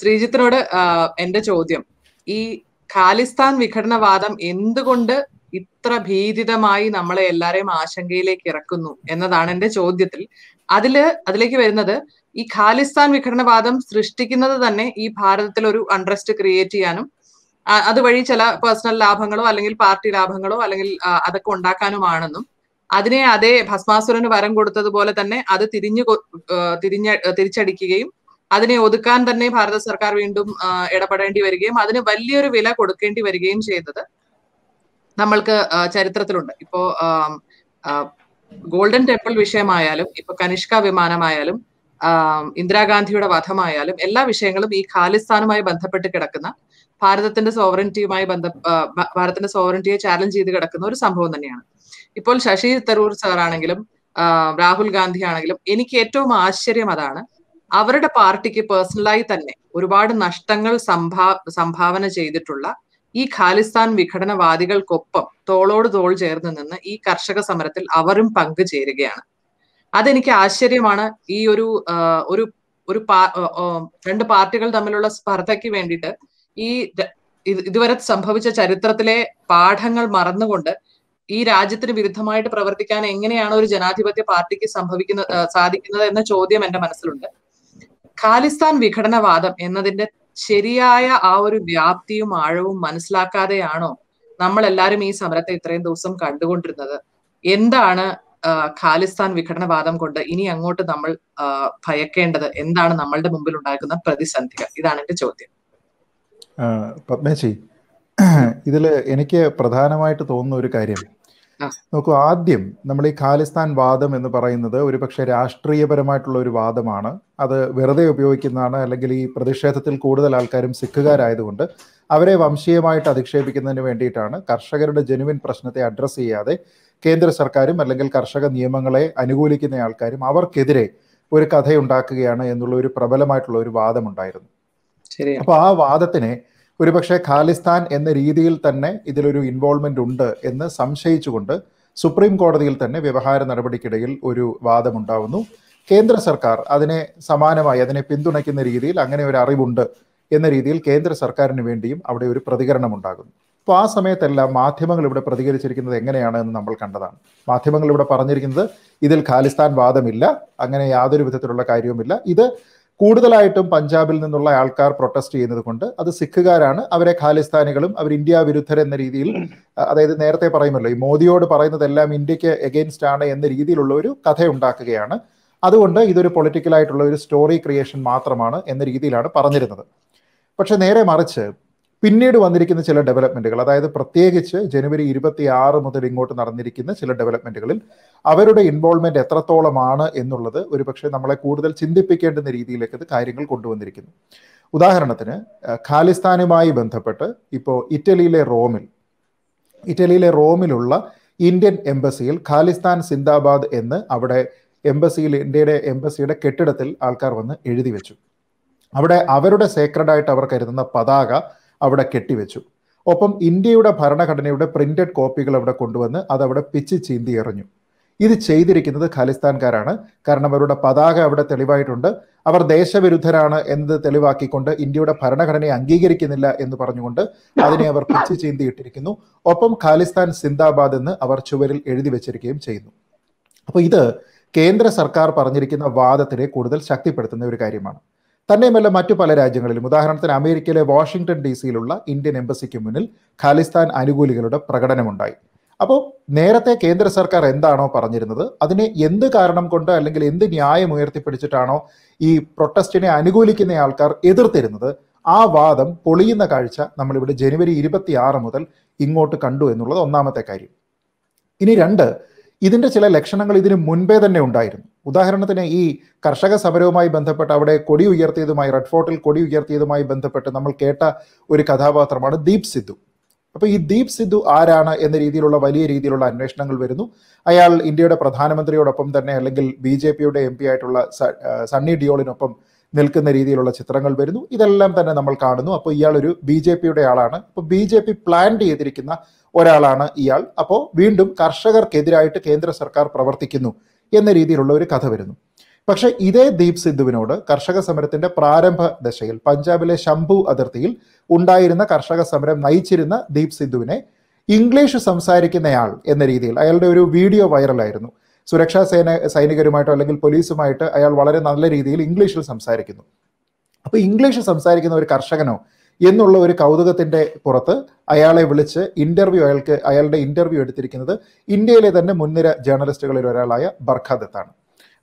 ശ്രീജിത്തിനോട് എന്റെ ചോദ്യം ഈ ഖാലിസ്ഥാൻ വിഘടനവാദം എന്തുകൊണ്ട് ഇത്ര ഭീതിതമായി നമ്മളെ എല്ലാരെയും ആശങ്കയിലേക്ക് ഇറക്കുന്നു എന്നതാണ് എന്റെ ചോദ്യത്തിൽ അതില് അതിലേക്ക് വരുന്നത് ഈ ഖാലിസ്ഥാൻ വിഘടനവാദം സൃഷ്ടിക്കുന്നത് തന്നെ ഈ ഭാരതത്തിൽ ഒരു അൺട്രസ്റ്റ് ക്രിയേറ്റ് ചെയ്യാനും അതുവഴി ചില പേഴ്സണൽ ലാഭങ്ങളോ അല്ലെങ്കിൽ പാർട്ടി ലാഭങ്ങളോ അല്ലെങ്കിൽ അതൊക്കെ ഉണ്ടാക്കാനുമാണെന്നും അതിനെ അതേ ഭസ്മാസുരന് വരം കൊടുത്തതുപോലെ തന്നെ അത് തിരിഞ്ഞു തിരിഞ്ഞ തിരിച്ചടിക്കുകയും അതിനെ ഒതുക്കാൻ തന്നെ ഭാരത സർക്കാർ വീണ്ടും ഇടപെടേണ്ടി വരികയും അതിന് വലിയൊരു വില കൊടുക്കേണ്ടി വരികയും ചെയ്തത് നമ്മൾക്ക് ചരിത്രത്തിലുണ്ട് ഇപ്പോ ഗോൾഡൻ ടെമ്പിൾ വിഷയമായാലും ഇപ്പൊ കനിഷ്ക വിമാനമായാലും ഇന്ദിരാഗാന്ധിയുടെ വധമായാലും എല്ലാ വിഷയങ്ങളും ഈ ഖാലിസ്ഥാനുമായി ബന്ധപ്പെട്ട് കിടക്കുന്ന ഭാരതത്തിന്റെ സോവറിറ്റിയുമായി ബന്ധ ഭാരതത്തിന്റെ സോവറിറ്റിയെ ചാലഞ്ച് ചെയ്ത് കിടക്കുന്ന ഒരു സംഭവം തന്നെയാണ് ഇപ്പോൾ ശശി തരൂർ സാറാണെങ്കിലും രാഹുൽ ഗാന്ധി ആണെങ്കിലും എനിക്ക് ഏറ്റവും ആശ്ചര്യം അതാണ് അവരുടെ പാർട്ടിക്ക് പേഴ്സണലായി തന്നെ ഒരുപാട് നഷ്ടങ്ങൾ സംഭാ സംഭാവന ചെയ്തിട്ടുള്ള ഈ ഖാലിസ്ഥാൻ വിഘടനവാദികൾക്കൊപ്പം തോളോട് തോൾ ചേർന്ന് നിന്ന് ഈ കർഷക സമരത്തിൽ അവരും പങ്കു ചേരുകയാണ് അതെനിക്ക് ആശ്ചര്യമാണ് ഈ ഒരു ഒരു ഒരു രണ്ട് പാർട്ടികൾ തമ്മിലുള്ള സ്പർദ്ധയ്ക്ക് വേണ്ടിയിട്ട് ഈ ഇതുവരെ സംഭവിച്ച ചരിത്രത്തിലെ പാഠങ്ങൾ മറന്നുകൊണ്ട് ഈ രാജ്യത്തിന് വിരുദ്ധമായിട്ട് പ്രവർത്തിക്കാൻ എങ്ങനെയാണ് ഒരു ജനാധിപത്യ പാർട്ടിക്ക് സംഭവിക്കുന്നത് സാധിക്കുന്നത് എന്ന ചോദ്യം എന്റെ മനസ്സിലുണ്ട് ഖാലിസ്ഥാൻ വിഘടനവാദം എന്നതിന്റെ ശരിയായ ആ ഒരു വ്യാപ്തിയും ആഴവും മനസ്സിലാക്കാതെയാണോ നമ്മൾ എല്ലാവരും ഈ സമരത്തെ ഇത്രയും ദിവസം കണ്ടുകൊണ്ടിരുന്നത് എന്താണ് ഖാലിസ്ഥാൻ വിഘടനവാദം കൊണ്ട് ഇനി അങ്ങോട്ട് നമ്മൾ ഭയക്കേണ്ടത് എന്താണ് നമ്മളുടെ മുമ്പിൽ ഉണ്ടാക്കുന്ന പ്രതിസന്ധികൾ ഇതാണ് എന്റെ ചോദ്യം പത്മേശി ഇതില് എനിക്ക് പ്രധാനമായിട്ട് തോന്നുന്ന ഒരു കാര്യം നോക്കൂ ആദ്യം നമ്മൾ ഈ ഖാലിസ്ഥാൻ വാദം എന്ന് പറയുന്നത് ഒരു പക്ഷേ രാഷ്ട്രീയപരമായിട്ടുള്ള ഒരു വാദമാണ് അത് വെറുതെ ഉപയോഗിക്കുന്നതാണ് അല്ലെങ്കിൽ ഈ പ്രതിഷേധത്തിൽ കൂടുതൽ ആൾക്കാരും സിഖുകാരായതുകൊണ്ട് അവരെ വംശീയമായിട്ട് അധിക്ഷേപിക്കുന്നതിന് വേണ്ടിയിട്ടാണ് കർഷകരുടെ ജനുവിൻ പ്രശ്നത്തെ അഡ്രസ്സ് ചെയ്യാതെ കേന്ദ്ര സർക്കാരും അല്ലെങ്കിൽ കർഷക നിയമങ്ങളെ അനുകൂലിക്കുന്ന ആൾക്കാരും അവർക്കെതിരെ ഒരു കഥയുണ്ടാക്കുകയാണ് എന്നുള്ള ഒരു പ്രബലമായിട്ടുള്ള ഒരു വാദമുണ്ടായിരുന്നു അപ്പോൾ ആ വാദത്തിനെ ഒരുപക്ഷെ ഖാലിസ്ഥാൻ എന്ന രീതിയിൽ തന്നെ ഇതിലൊരു ഇൻവോൾവ്മെൻ്റ് ഉണ്ട് എന്ന് സംശയിച്ചുകൊണ്ട് സുപ്രീം കോടതിയിൽ തന്നെ വ്യവഹാര നടപടിക്കിടയിൽ ഒരു വാദമുണ്ടാവുന്നു കേന്ദ്ര സർക്കാർ അതിനെ സമാനമായി അതിനെ പിന്തുണയ്ക്കുന്ന രീതിയിൽ അങ്ങനെ ഒരു അറിവുണ്ട് എന്ന രീതിയിൽ കേന്ദ്ര സർക്കാരിന് വേണ്ടിയും അവിടെ ഒരു പ്രതികരണം ഉണ്ടാകുന്നു അപ്പോൾ ആ സമയത്തെല്ലാം മാധ്യമങ്ങൾ ഇവിടെ പ്രതികരിച്ചിരിക്കുന്നത് എങ്ങനെയാണ് എന്ന് നമ്മൾ കണ്ടതാണ് മാധ്യമങ്ങൾ ഇവിടെ പറഞ്ഞിരിക്കുന്നത് ഇതിൽ ഖാലിസ്ഥാൻ വാദമില്ല അങ്ങനെ യാതൊരു വിധത്തിലുള്ള കാര്യവുമില്ല ഇത് കൂടുതലായിട്ടും പഞ്ചാബിൽ നിന്നുള്ള ആൾക്കാർ പ്രൊട്ടസ്റ്റ് ചെയ്യുന്നത് കൊണ്ട് അത് സിഖുകാരാണ് അവരെ ഖാലിസ്ഥാനികളും അവർ ഇന്ത്യ വിരുദ്ധരെന്ന രീതിയിൽ അതായത് നേരത്തെ പറയുമല്ലോ ഈ മോദിയോട് പറയുന്നതെല്ലാം ഇന്ത്യക്ക് എഗെയിൻസ്റ്റ് ആണ് എന്ന രീതിയിലുള്ള ഒരു കഥ ഉണ്ടാക്കുകയാണ് അതുകൊണ്ട് ഇതൊരു പൊളിറ്റിക്കലായിട്ടുള്ള ഒരു സ്റ്റോറി ക്രിയേഷൻ മാത്രമാണ് എന്ന രീതിയിലാണ് പറഞ്ഞിരുന്നത് പക്ഷെ നേരെ മറിച്ച് പിന്നീട് വന്നിരിക്കുന്ന ചില ഡെവലപ്മെൻറ്റുകൾ അതായത് പ്രത്യേകിച്ച് ജനുവരി ഇരുപത്തി ആറ് മുതൽ ഇങ്ങോട്ട് നടന്നിരിക്കുന്ന ചില ഡെവലപ്മെൻറ്റുകളിൽ അവരുടെ ഇൻവോൾവ്മെൻറ്റ് എത്രത്തോളമാണ് എന്നുള്ളത് പക്ഷേ നമ്മളെ കൂടുതൽ ചിന്തിപ്പിക്കേണ്ടുന്ന രീതിയിലേക്ക് ഇത് കാര്യങ്ങൾ കൊണ്ടുവന്നിരിക്കുന്നു ഉദാഹരണത്തിന് ഖാലിസ്ഥാനുമായി ബന്ധപ്പെട്ട് ഇപ്പോൾ ഇറ്റലിയിലെ റോമിൽ ഇറ്റലിയിലെ റോമിലുള്ള ഇന്ത്യൻ എംബസിയിൽ ഖാലിസ്ഥാൻ സിന്ദാബാദ് എന്ന് അവിടെ എംബസിയിൽ ഇന്ത്യയുടെ എംബസിയുടെ കെട്ടിടത്തിൽ ആൾക്കാർ വന്ന് എഴുതി വെച്ചു അവിടെ അവരുടെ സേക്രഡായിട്ട് അവർ കരുതുന്ന പതാക അവിടെ കെട്ടിവെച്ചു ഒപ്പം ഇന്ത്യയുടെ ഭരണഘടനയുടെ പ്രിന്റഡ് കോപ്പികൾ അവിടെ കൊണ്ടുവന്ന് അതവിടെ പിച്ച് ചീന്തി എറിഞ്ഞു ഇത് ചെയ്തിരിക്കുന്നത് ഖാലിസ്ഥാൻകാരാണ് കാരണം അവരുടെ പതാക അവിടെ തെളിവായിട്ടുണ്ട് അവർ ദേശവിരുദ്ധരാണ് എന്നത് തെളിവാക്കിക്കൊണ്ട് ഇന്ത്യയുടെ ഭരണഘടനയെ അംഗീകരിക്കുന്നില്ല എന്ന് പറഞ്ഞുകൊണ്ട് അതിനെ അവർ പിച്ച് ചീന്തിയിട്ടിരിക്കുന്നു ഒപ്പം ഖാലിസ്ഥാൻ സിന്ദാബാദ് എന്ന് അവർ ചുവരിൽ എഴുതി വെച്ചിരിക്കുകയും ചെയ്യുന്നു അപ്പോൾ ഇത് കേന്ദ്ര സർക്കാർ പറഞ്ഞിരിക്കുന്ന വാദത്തിനെ കൂടുതൽ ശക്തിപ്പെടുത്തുന്ന ഒരു കാര്യമാണ് തന്നെയുമല്ല മറ്റു പല രാജ്യങ്ങളിലും ഉദാഹരണത്തിന് അമേരിക്കയിലെ വാഷിംഗ്ടൺ ഡി സിയിലുള്ള ഇന്ത്യൻ എംബസിക്ക് മുന്നിൽ ഖാലിസ്ഥാൻ അനുകൂലികളുടെ പ്രകടനമുണ്ടായി അപ്പോൾ നേരത്തെ കേന്ദ്ര സർക്കാർ എന്താണോ പറഞ്ഞിരുന്നത് അതിനെ എന്ത് കാരണം കൊണ്ട് അല്ലെങ്കിൽ എന്ത് ന്യായം ഉയർത്തിപ്പിടിച്ചിട്ടാണോ ഈ പ്രൊട്ടസ്റ്റിനെ അനുകൂലിക്കുന്ന ആൾക്കാർ എതിർത്തിരുന്നത് ആ വാദം പൊളിയുന്ന കാഴ്ച നമ്മളിവിടെ ജനുവരി ആറ് മുതൽ ഇങ്ങോട്ട് കണ്ടു എന്നുള്ളത് ഒന്നാമത്തെ കാര്യം ഇനി രണ്ട് ഇതിൻ്റെ ചില ലക്ഷണങ്ങൾ ഇതിനു മുൻപേ തന്നെ ഉണ്ടായിരുന്നു ഉദാഹരണത്തിന് ഈ കർഷക സമരവുമായി ബന്ധപ്പെട്ട് അവിടെ കൊടി ഉയർത്തിയതുമായി റെഡ് ഫോർട്ടിൽ കൊടി ഉയർത്തിയതുമായി ബന്ധപ്പെട്ട് നമ്മൾ കേട്ട ഒരു കഥാപാത്രമാണ് ദീപ് സിദ്ധു അപ്പോൾ ഈ ദീപ് സിദ്ധു ആരാണ് എന്ന രീതിയിലുള്ള വലിയ രീതിയിലുള്ള അന്വേഷണങ്ങൾ വരുന്നു അയാൾ ഇന്ത്യയുടെ പ്രധാനമന്ത്രിയോടൊപ്പം തന്നെ അല്ലെങ്കിൽ ബി ജെ പിയുടെ എം പി ആയിട്ടുള്ള സണ്ണി ഡിയോളിനൊപ്പം നിൽക്കുന്ന രീതിയിലുള്ള ചിത്രങ്ങൾ വരുന്നു ഇതെല്ലാം തന്നെ നമ്മൾ കാണുന്നു അപ്പോൾ ഇയാൾ ഒരു ബി ജെ പിയുടെ ആളാണ് അപ്പോൾ ബി ജെ പി പ്ലാൻ ചെയ്തിരിക്കുന്ന ഒരാളാണ് ഇയാൾ അപ്പോൾ വീണ്ടും കർഷകർക്കെതിരായിട്ട് കേന്ദ്ര സർക്കാർ പ്രവർത്തിക്കുന്നു എന്ന രീതിയിലുള്ള ഒരു കഥ വരുന്നു പക്ഷേ ഇതേ ദീപ് സിദ്ധുവിനോട് കർഷക സമരത്തിന്റെ പ്രാരംഭ ദശയിൽ പഞ്ചാബിലെ ശംഭു അതിർത്തിയിൽ ഉണ്ടായിരുന്ന കർഷക സമരം നയിച്ചിരുന്ന ദീപ് സിദ്ധുവിനെ ഇംഗ്ലീഷ് സംസാരിക്കുന്നയാൾ എന്ന രീതിയിൽ അയാളുടെ ഒരു വീഡിയോ വൈറലായിരുന്നു സുരക്ഷാ സേന സൈനികരുമായിട്ടോ അല്ലെങ്കിൽ പോലീസുമായിട്ട് അയാൾ വളരെ നല്ല രീതിയിൽ ഇംഗ്ലീഷിൽ സംസാരിക്കുന്നു അപ്പോൾ ഇംഗ്ലീഷ് സംസാരിക്കുന്ന ഒരു കർഷകനോ എന്നുള്ള ഒരു കൗതുകത്തിൻ്റെ പുറത്ത് അയാളെ വിളിച്ച് ഇൻ്റർവ്യൂ അയാൾക്ക് അയാളുടെ ഇൻ്റർവ്യൂ എടുത്തിരിക്കുന്നത് ഇന്ത്യയിലെ തന്നെ മുൻനിര ജേർണലിസ്റ്റുകളിൽ ഒരാളായ ബർഖാദത്താണ്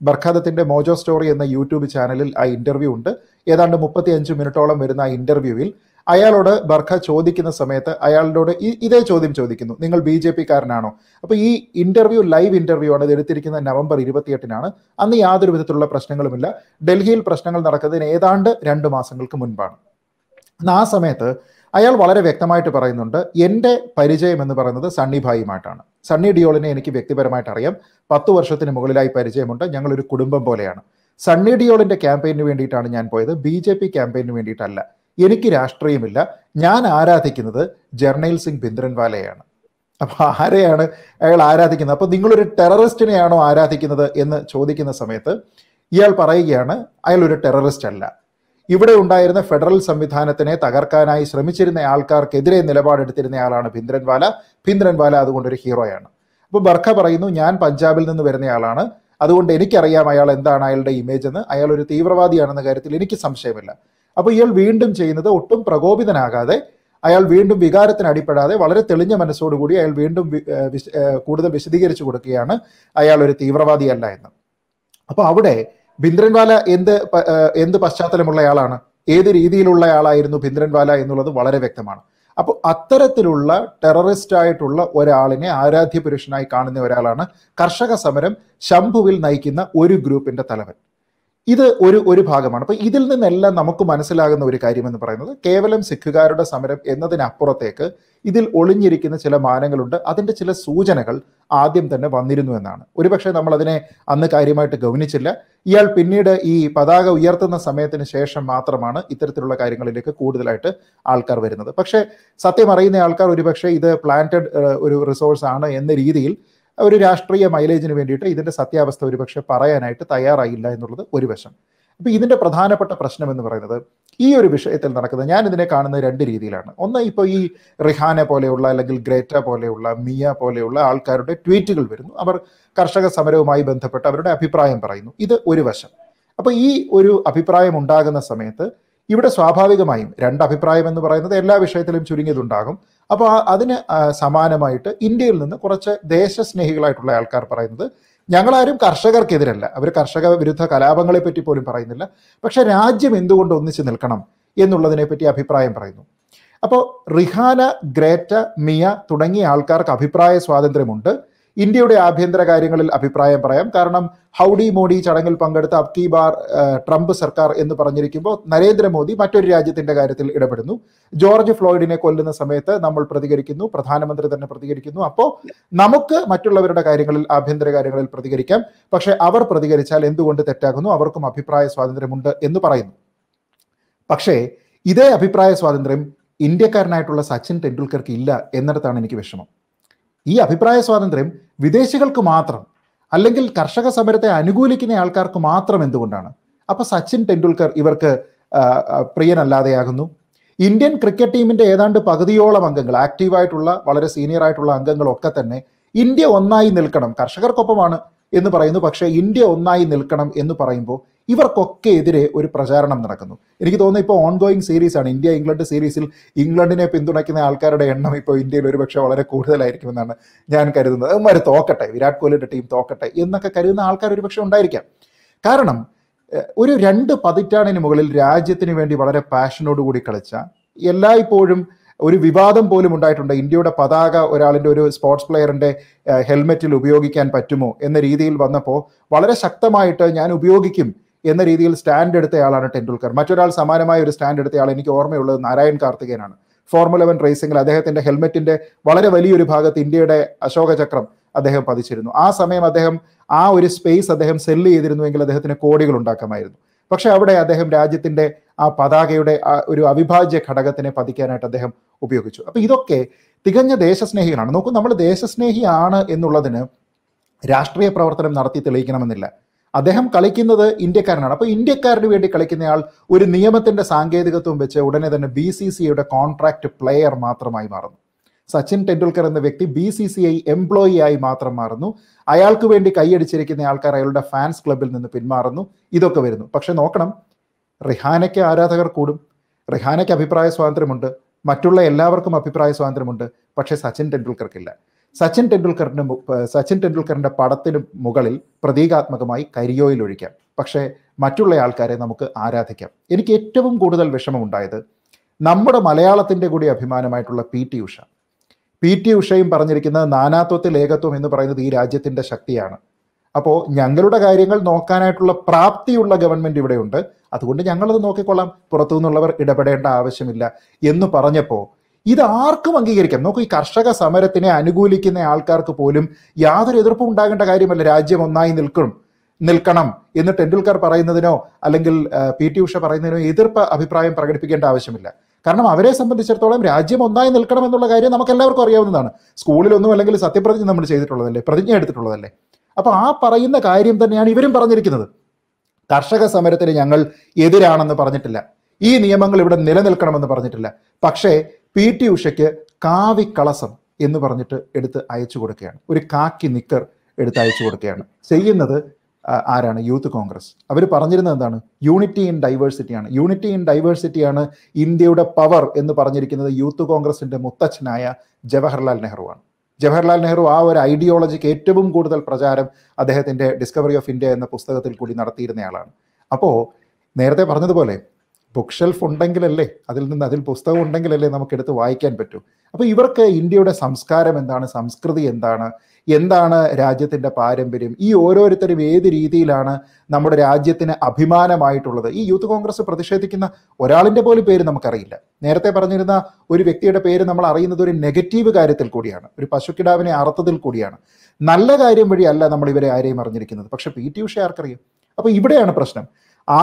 ബർഖാദത്തിൻ്റെ മോജോ സ്റ്റോറി എന്ന യൂട്യൂബ് ചാനലിൽ ആ ഇൻ്റർവ്യൂ ഉണ്ട് ഏതാണ്ട് മുപ്പത്തി അഞ്ച് മിനിറ്റോളം വരുന്ന ആ ഇൻ്റർവ്യൂവിൽ അയാളോട് ബർഖ ചോദിക്കുന്ന സമയത്ത് അയാളോട് ഇതേ ചോദ്യം ചോദിക്കുന്നു നിങ്ങൾ ബി ജെ കാരനാണോ അപ്പോൾ ഈ ഇന്റർവ്യൂ ലൈവ് ഇന്റർവ്യൂ ആണ് ഇത് എടുത്തിരിക്കുന്നത് നവംബർ ഇരുപത്തിയെട്ടിനാണ് അന്ന് യാതൊരു വിധത്തിലുള്ള പ്രശ്നങ്ങളുമില്ല ഡൽഹിയിൽ പ്രശ്നങ്ങൾ നടക്കുന്നതിന് ഏതാണ്ട് രണ്ട് മാസങ്ങൾക്ക് മുൻപാണ് എന്നാൽ ആ സമയത്ത് അയാൾ വളരെ വ്യക്തമായിട്ട് പറയുന്നുണ്ട് എൻ്റെ പരിചയം എന്ന് പറയുന്നത് സണ്ണി ഭായിയുമായിട്ടാണ് സണ്ണി ഡിയോളിനെ എനിക്ക് വ്യക്തിപരമായിട്ട് അറിയാം പത്ത് വർഷത്തിന് മുകളിലായി പരിചയമുണ്ട് ഞങ്ങളൊരു കുടുംബം പോലെയാണ് സണ്ണി ഡിയോളിൻ്റെ ക്യാമ്പയിന് വേണ്ടിയിട്ടാണ് ഞാൻ പോയത് ബി ജെ പി ക്യാമ്പയിന് വേണ്ടിയിട്ടല്ല എനിക്ക് രാഷ്ട്രീയമില്ല ഞാൻ ആരാധിക്കുന്നത് ജർണൈൽ സിംഗ് ബിന്ദ്രൻവാലയാണ് അപ്പോൾ ആരെയാണ് അയാൾ ആരാധിക്കുന്നത് അപ്പോൾ നിങ്ങളൊരു ടെററിസ്റ്റിനെയാണോ ആരാധിക്കുന്നത് എന്ന് ചോദിക്കുന്ന സമയത്ത് ഇയാൾ പറയുകയാണ് അയാൾ ഒരു ടെററിസ്റ്റ് അല്ല ഇവിടെ ഉണ്ടായിരുന്ന ഫെഡറൽ സംവിധാനത്തിനെ തകർക്കാനായി ശ്രമിച്ചിരുന്ന ആൾക്കാർക്കെതിരെ നിലപാടെടുത്തിരുന്നയാളാണ് ഭിന്ദ്രൻവാല ഭിന്ദ്രൻവാല അതുകൊണ്ട് ഒരു ഹീറോയാണ് അപ്പോൾ ബർഖ പറയുന്നു ഞാൻ പഞ്ചാബിൽ നിന്ന് വരുന്നയാളാണ് അതുകൊണ്ട് എനിക്കറിയാം അയാൾ എന്താണ് അയാളുടെ ഇമേജ് എന്ന് അയാൾ ഒരു തീവ്രവാദിയാണെന്ന കാര്യത്തിൽ എനിക്ക് സംശയമില്ല അപ്പോൾ ഇയാൾ വീണ്ടും ചെയ്യുന്നത് ഒട്ടും പ്രകോപിതനാകാതെ അയാൾ വീണ്ടും വികാരത്തിന് അടിപ്പെടാതെ വളരെ തെളിഞ്ഞ മനസ്സോടുകൂടി അയാൾ വീണ്ടും കൂടുതൽ വിശദീകരിച്ചു കൊടുക്കുകയാണ് അയാൾ ഒരു തീവ്രവാദിയല്ല എന്ന് അപ്പോൾ അവിടെ ബിന്ദ്രൻവാല എന്ത് എന്ത് പശ്ചാത്തലമുള്ള ആളാണ് ഏത് ആളായിരുന്നു ബിന്ദ്രൻവാല എന്നുള്ളത് വളരെ വ്യക്തമാണ് അപ്പോൾ അത്തരത്തിലുള്ള ടെററിസ്റ്റ് ആയിട്ടുള്ള ഒരാളിനെ ആരാധ്യ പുരുഷനായി കാണുന്ന ഒരാളാണ് കർഷക സമരം ശംഭുവിൽ നയിക്കുന്ന ഒരു ഗ്രൂപ്പിന്റെ തലവൻ ഇത് ഒരു ഒരു ഭാഗമാണ് അപ്പോൾ ഇതിൽ നിന്നെല്ലാം നമുക്ക് മനസ്സിലാകുന്ന ഒരു കാര്യം എന്ന് പറയുന്നത് കേവലം സിഖുകാരുടെ സമരം എന്നതിനപ്പുറത്തേക്ക് ഇതിൽ ഒളിഞ്ഞിരിക്കുന്ന ചില മാനങ്ങളുണ്ട് അതിൻ്റെ ചില സൂചനകൾ ആദ്യം തന്നെ വന്നിരുന്നു എന്നാണ് ഒരുപക്ഷെ നമ്മൾ അതിനെ അന്ന് കാര്യമായിട്ട് ഗൗനിച്ചില്ല ഇയാൾ പിന്നീട് ഈ പതാക ഉയർത്തുന്ന സമയത്തിന് ശേഷം മാത്രമാണ് ഇത്തരത്തിലുള്ള കാര്യങ്ങളിലേക്ക് കൂടുതലായിട്ട് ആൾക്കാർ വരുന്നത് പക്ഷേ സത്യം അറിയുന്ന ആൾക്കാർ ഒരുപക്ഷെ ഇത് പ്ലാന്റഡ് ഒരു റിസോഴ്സ് ആണ് എന്ന രീതിയിൽ ഒരു രാഷ്ട്രീയ മൈലേജിന് വേണ്ടിയിട്ട് ഇതിൻ്റെ സത്യാവസ്ഥ ഒരുപക്ഷെ പറയാനായിട്ട് തയ്യാറായില്ല എന്നുള്ളത് ഒരു വശം അപ്പോൾ ഇതിൻ്റെ പ്രധാനപ്പെട്ട പ്രശ്നം എന്ന് പറയുന്നത് ഈ ഒരു വിഷയത്തിൽ നടക്കുന്നത് ഞാൻ ഇതിനെ കാണുന്ന രണ്ട് രീതിയിലാണ് ഒന്ന് ഇപ്പോൾ ഈ റിഹാനെ പോലെയുള്ള അല്ലെങ്കിൽ ഗ്രേറ്റ പോലെയുള്ള മിയ പോലെയുള്ള ആൾക്കാരുടെ ട്വീറ്റുകൾ വരുന്നു അവർ കർഷക സമരവുമായി ബന്ധപ്പെട്ട് അവരുടെ അഭിപ്രായം പറയുന്നു ഇത് ഒരു വശം അപ്പോൾ ഈ ഒരു അഭിപ്രായം ഉണ്ടാകുന്ന സമയത്ത് ഇവിടെ സ്വാഭാവികമായും രണ്ട് അഭിപ്രായം എന്ന് പറയുന്നത് എല്ലാ വിഷയത്തിലും ചുരുങ്ങിയതുണ്ടാകും അപ്പോൾ അതിന് സമാനമായിട്ട് ഇന്ത്യയിൽ നിന്ന് കുറച്ച് ദേശസ്നേഹികളായിട്ടുള്ള ആൾക്കാർ പറയുന്നത് ഞങ്ങളാരും കർഷകർക്കെതിരല്ല അവർ കർഷക വിരുദ്ധ കലാപങ്ങളെ പറ്റി പോലും പറയുന്നില്ല പക്ഷെ രാജ്യം എന്തുകൊണ്ട് ഒന്നിച്ച് നിൽക്കണം പറ്റി അഭിപ്രായം പറയുന്നു അപ്പോൾ റിഹാന ഗ്രേറ്റ മിയ തുടങ്ങിയ ആൾക്കാർക്ക് അഭിപ്രായ സ്വാതന്ത്ര്യമുണ്ട് ഇന്ത്യയുടെ ആഭ്യന്തര കാര്യങ്ങളിൽ അഭിപ്രായം പറയാം കാരണം ഹൗഡി മോഡി ചടങ്ങിൽ പങ്കെടുത്ത അബ്തി ബാർ ട്രംപ് സർക്കാർ എന്ന് പറഞ്ഞിരിക്കുമ്പോൾ നരേന്ദ്രമോദി മറ്റൊരു രാജ്യത്തിന്റെ കാര്യത്തിൽ ഇടപെടുന്നു ജോർജ് ഫ്ലോയിഡിനെ കൊല്ലുന്ന സമയത്ത് നമ്മൾ പ്രതികരിക്കുന്നു പ്രധാനമന്ത്രി തന്നെ പ്രതികരിക്കുന്നു അപ്പോൾ നമുക്ക് മറ്റുള്ളവരുടെ കാര്യങ്ങളിൽ ആഭ്യന്തര കാര്യങ്ങളിൽ പ്രതികരിക്കാം പക്ഷേ അവർ പ്രതികരിച്ചാൽ എന്തുകൊണ്ട് തെറ്റാകുന്നു അവർക്കും അഭിപ്രായ സ്വാതന്ത്ര്യമുണ്ട് എന്ന് പറയുന്നു പക്ഷേ ഇതേ അഭിപ്രായ സ്വാതന്ത്ര്യം ഇന്ത്യക്കാരനായിട്ടുള്ള സച്ചിൻ ടെണ്ടുൽക്കർക്ക് ഇല്ല എന്നിടത്താണ് എനിക്ക് വിഷമം ഈ അഭിപ്രായ സ്വാതന്ത്ര്യം വിദേശികൾക്ക് മാത്രം അല്ലെങ്കിൽ കർഷക സമരത്തെ അനുകൂലിക്കുന്ന ആൾക്കാർക്ക് മാത്രം എന്തുകൊണ്ടാണ് അപ്പൊ സച്ചിൻ ടെണ്ടുൽക്കർ ഇവർക്ക് പ്രിയനല്ലാതെയാകുന്നു ഇന്ത്യൻ ക്രിക്കറ്റ് ടീമിന്റെ ഏതാണ്ട് പകുതിയോളം അംഗങ്ങൾ ആക്റ്റീവായിട്ടുള്ള വളരെ സീനിയർ ആയിട്ടുള്ള അംഗങ്ങളൊക്കെ തന്നെ ഇന്ത്യ ഒന്നായി നിൽക്കണം കർഷകർക്കൊപ്പമാണ് എന്ന് പറയുന്നു പക്ഷേ ഇന്ത്യ ഒന്നായി നിൽക്കണം എന്ന് പറയുമ്പോൾ ഇവർക്കൊക്കെ എതിരെ ഒരു പ്രചാരണം നടക്കുന്നു എനിക്ക് തോന്നുന്നു ഇപ്പോൾ ഓൺഗോയിങ് സീരീസാണ് ഇന്ത്യ ഇംഗ്ലണ്ട് സീരീസിൽ ഇംഗ്ലണ്ടിനെ പിന്തുണയ്ക്കുന്ന ആൾക്കാരുടെ എണ്ണം ഇപ്പോൾ ഇന്ത്യയിൽ ഒരുപക്ഷെ വളരെ കൂടുതലായിരിക്കുമെന്നാണ് ഞാൻ കരുതുന്നത് അവന്മാർ തോക്കട്ടെ വിരാട് കോഹ്ലിയുടെ ടീം തോക്കട്ടെ എന്നൊക്കെ കരുതുന്ന ആൾക്കാർ ഒരുപക്ഷെ ഉണ്ടായിരിക്കാം കാരണം ഒരു രണ്ട് പതിറ്റാണിന് മുകളിൽ രാജ്യത്തിന് വേണ്ടി വളരെ പാഷനോടുകൂടി കളിച്ച എല്ലായ്പ്പോഴും ഒരു വിവാദം പോലും ഉണ്ടായിട്ടുണ്ട് ഇന്ത്യയുടെ പതാക ഒരാളിൻ്റെ ഒരു സ്പോർട്സ് പ്ലെയറിൻ്റെ ഹെൽമെറ്റിൽ ഉപയോഗിക്കാൻ പറ്റുമോ എന്ന രീതിയിൽ വന്നപ്പോൾ വളരെ ശക്തമായിട്ട് ഞാൻ ഉപയോഗിക്കും എന്ന രീതിയിൽ സ്റ്റാൻഡ് എടുത്തയാളാണ് ടെൻഡുൽക്കർ മറ്റൊരാൾ സമാനമായ ഒരു സ്റ്റാൻഡ് എടുത്തയാൾ എനിക്ക് ഓർമ്മയുള്ളത് നാരായൺ കാർത്തികേനാണ് ഫോർമുല വൺ റേസിംഗിൽ അദ്ദേഹത്തിന്റെ ഹെൽമെറ്റിന്റെ വളരെ വലിയൊരു ഭാഗത്ത് ഇന്ത്യയുടെ അശോക ചക്രം അദ്ദേഹം പതിച്ചിരുന്നു ആ സമയം അദ്ദേഹം ആ ഒരു സ്പേസ് അദ്ദേഹം സെല്ല് ചെയ്തിരുന്നുവെങ്കിൽ അദ്ദേഹത്തിന് കോടികൾ ഉണ്ടാക്കാമായിരുന്നു പക്ഷെ അവിടെ അദ്ദേഹം രാജ്യത്തിന്റെ ആ പതാകയുടെ ഒരു അവിഭാജ്യ ഘടകത്തിനെ പതിക്കാനായിട്ട് അദ്ദേഹം ഉപയോഗിച്ചു അപ്പൊ ഇതൊക്കെ തികഞ്ഞ ദേശസ്നേഹികളാണ് നോക്കൂ നമ്മൾ ദേശസ്നേഹിയാണ് എന്നുള്ളതിന് രാഷ്ട്രീയ പ്രവർത്തനം നടത്തി തെളിയിക്കണമെന്നില്ല അദ്ദേഹം കളിക്കുന്നത് ഇന്ത്യക്കാരനാണ് അപ്പോൾ ഇന്ത്യക്കാരന് വേണ്ടി കളിക്കുന്നയാൾ ഒരു നിയമത്തിന്റെ സാങ്കേതികത്വം വെച്ച് ഉടനെ തന്നെ ബി സി സി ഐയുടെ കോൺട്രാക്ട് പ്ലെയർ മാത്രമായി മാറുന്നു സച്ചിൻ ടെണ്ടുൽക്കർ എന്ന വ്യക്തി B C C I employee ആയി മാത്രം മാറുന്നു അയാൾക്ക് വേണ്ടി കൈയടിച്ചിരിക്കുന്ന ആൾക്കാർ അയാളുടെ ഫാൻസ് ക്ലബിൽ നിന്ന് പിന്മാറുന്നു ഇതൊക്കെ വരുന്നു പക്ഷെ നോക്കണം റിഹാനയ്ക്ക് ആരാധകർ കൂടും റിഹാനയ്ക്ക് അഭിപ്രായ സ്വാതന്ത്ര്യമുണ്ട് മറ്റുള്ള എല്ലാവർക്കും അഭിപ്രായ സ്വാതന്ത്ര്യമുണ്ട് പക്ഷേ സച്ചിൻ ടെണ്ടുൽക്കർക്കില്ല സച്ചിൻ ടെണ്ടുൽക്കറിന്റെ സച്ചിൻ ടെണ്ടുൽക്കറിന്റെ പടത്തിന് മുകളിൽ പ്രതീകാത്മകമായി കരിയോയിൽ ഒഴിക്കാം പക്ഷേ മറ്റുള്ള ആൾക്കാരെ നമുക്ക് ആരാധിക്കാം എനിക്ക് ഏറ്റവും കൂടുതൽ വിഷമമുണ്ടായത് നമ്മുടെ മലയാളത്തിൻ്റെ കൂടി അഭിമാനമായിട്ടുള്ള P T Usha P T ഉഷയും പറഞ്ഞിരിക്കുന്നത് നാനാത്വത്തിൽ ഏകത്വം എന്ന് പറയുന്നത് ഈ രാജ്യത്തിൻ്റെ ശക്തിയാണ് അപ്പോൾ ഞങ്ങളുടെ കാര്യങ്ങൾ നോക്കാനായിട്ടുള്ള പ്രാപ്തിയുള്ള ഗവൺമെൻറ് ഇവിടെയുണ്ട് അതുകൊണ്ട് ഞങ്ങളത് നോക്കിക്കൊള്ളാം നിന്നുള്ളവർ ഇടപെടേണ്ട ആവശ്യമില്ല എന്ന് പറഞ്ഞപ്പോൾ ഇത് ആർക്കും അംഗീകരിക്കാം നോക്കൂ ഈ കർഷക സമരത്തിനെ അനുകൂലിക്കുന്ന ആൾക്കാർക്ക് പോലും യാതൊരു എതിർപ്പും ഉണ്ടാകേണ്ട കാര്യമല്ല രാജ്യം ഒന്നായി നിൽക്കണം നിൽക്കണം എന്ന് ടെണ്ടുൽക്കർ പറയുന്നതിനോ അല്ലെങ്കിൽ പി ടി ഉഷ പറയുന്നതിനോ എതിർപ്പ് അഭിപ്രായം പ്രകടിപ്പിക്കേണ്ട ആവശ്യമില്ല കാരണം അവരെ സംബന്ധിച്ചിടത്തോളം രാജ്യം ഒന്നായി നിൽക്കണം എന്നുള്ള കാര്യം നമുക്ക് എല്ലാവർക്കും അറിയാവുന്നതാണ് സ്കൂളിലൊന്നും അല്ലെങ്കിൽ സത്യപ്രതിജ്ഞ നമ്മൾ ചെയ്തിട്ടുള്ളതല്ലേ പ്രതിജ്ഞ എടുത്തിട്ടുള്ളതല്ലേ അപ്പോൾ ആ പറയുന്ന കാര്യം തന്നെയാണ് ഇവരും പറഞ്ഞിരിക്കുന്നത് കർഷക സമരത്തിന് ഞങ്ങൾ എതിരാണെന്ന് പറഞ്ഞിട്ടില്ല ഈ നിയമങ്ങൾ ഇവിടെ നിലനിൽക്കണമെന്ന് പറഞ്ഞിട്ടില്ല പക്ഷേ പി ടി ഉഷയ്ക്ക് കാവിക്കളസം എന്ന് പറഞ്ഞിട്ട് എടുത്ത് അയച്ചു കൊടുക്കുകയാണ് ഒരു കാക്കി നിക്കർ എടുത്ത് അയച്ചു കൊടുക്കുകയാണ് ചെയ്യുന്നത് ആരാണ് യൂത്ത് കോൺഗ്രസ് അവർ പറഞ്ഞിരുന്നത് എന്താണ് യൂണിറ്റി ഇൻ ഡൈവേഴ്സിറ്റിയാണ് യൂണിറ്റി ഇൻ ഡൈവേഴ്സിറ്റിയാണ് ഇന്ത്യയുടെ പവർ എന്ന് പറഞ്ഞിരിക്കുന്നത് യൂത്ത് കോൺഗ്രസിന്റെ മുത്തച്ഛനായ ജവഹർലാൽ നെഹ്റുവാണ് ജവഹർലാൽ നെഹ്റു ആ ഒരു ഐഡിയോളജിക്ക് ഏറ്റവും കൂടുതൽ പ്രചാരം അദ്ദേഹത്തിന്റെ ഡിസ്കവറി ഓഫ് ഇന്ത്യ എന്ന പുസ്തകത്തിൽ കൂടി നടത്തിയിരുന്നയാളാണ് അപ്പോൾ നേരത്തെ പറഞ്ഞതുപോലെ ബുക്ക് ഷെൽഫ് ഉണ്ടെങ്കിലല്ലേ അതിൽ നിന്ന് അതിൽ പുസ്തകം ഉണ്ടെങ്കിലല്ലേ എടുത്ത് വായിക്കാൻ പറ്റൂ അപ്പോൾ ഇവർക്ക് ഇന്ത്യയുടെ സംസ്കാരം എന്താണ് സംസ്കൃതി എന്താണ് എന്താണ് രാജ്യത്തിൻ്റെ പാരമ്പര്യം ഈ ഓരോരുത്തരും ഏത് രീതിയിലാണ് നമ്മുടെ രാജ്യത്തിന് അഭിമാനമായിട്ടുള്ളത് ഈ യൂത്ത് കോൺഗ്രസ് പ്രതിഷേധിക്കുന്ന ഒരാളിൻ്റെ പോലും പേര് നമുക്കറിയില്ല നേരത്തെ പറഞ്ഞിരുന്ന ഒരു വ്യക്തിയുടെ പേര് നമ്മൾ അറിയുന്നത് ഒരു നെഗറ്റീവ് കാര്യത്തിൽ കൂടിയാണ് ഒരു പശുക്കിടാവിനെ അറുത്തതിൽ കൂടിയാണ് നല്ല കാര്യം വഴിയല്ല നമ്മൾ ഇവരെ ആരെയും അറിഞ്ഞിരിക്കുന്നത് പക്ഷേ പി ടി ഉഷ ആർക്കറിയും അപ്പോൾ ഇവിടെയാണ് പ്രശ്നം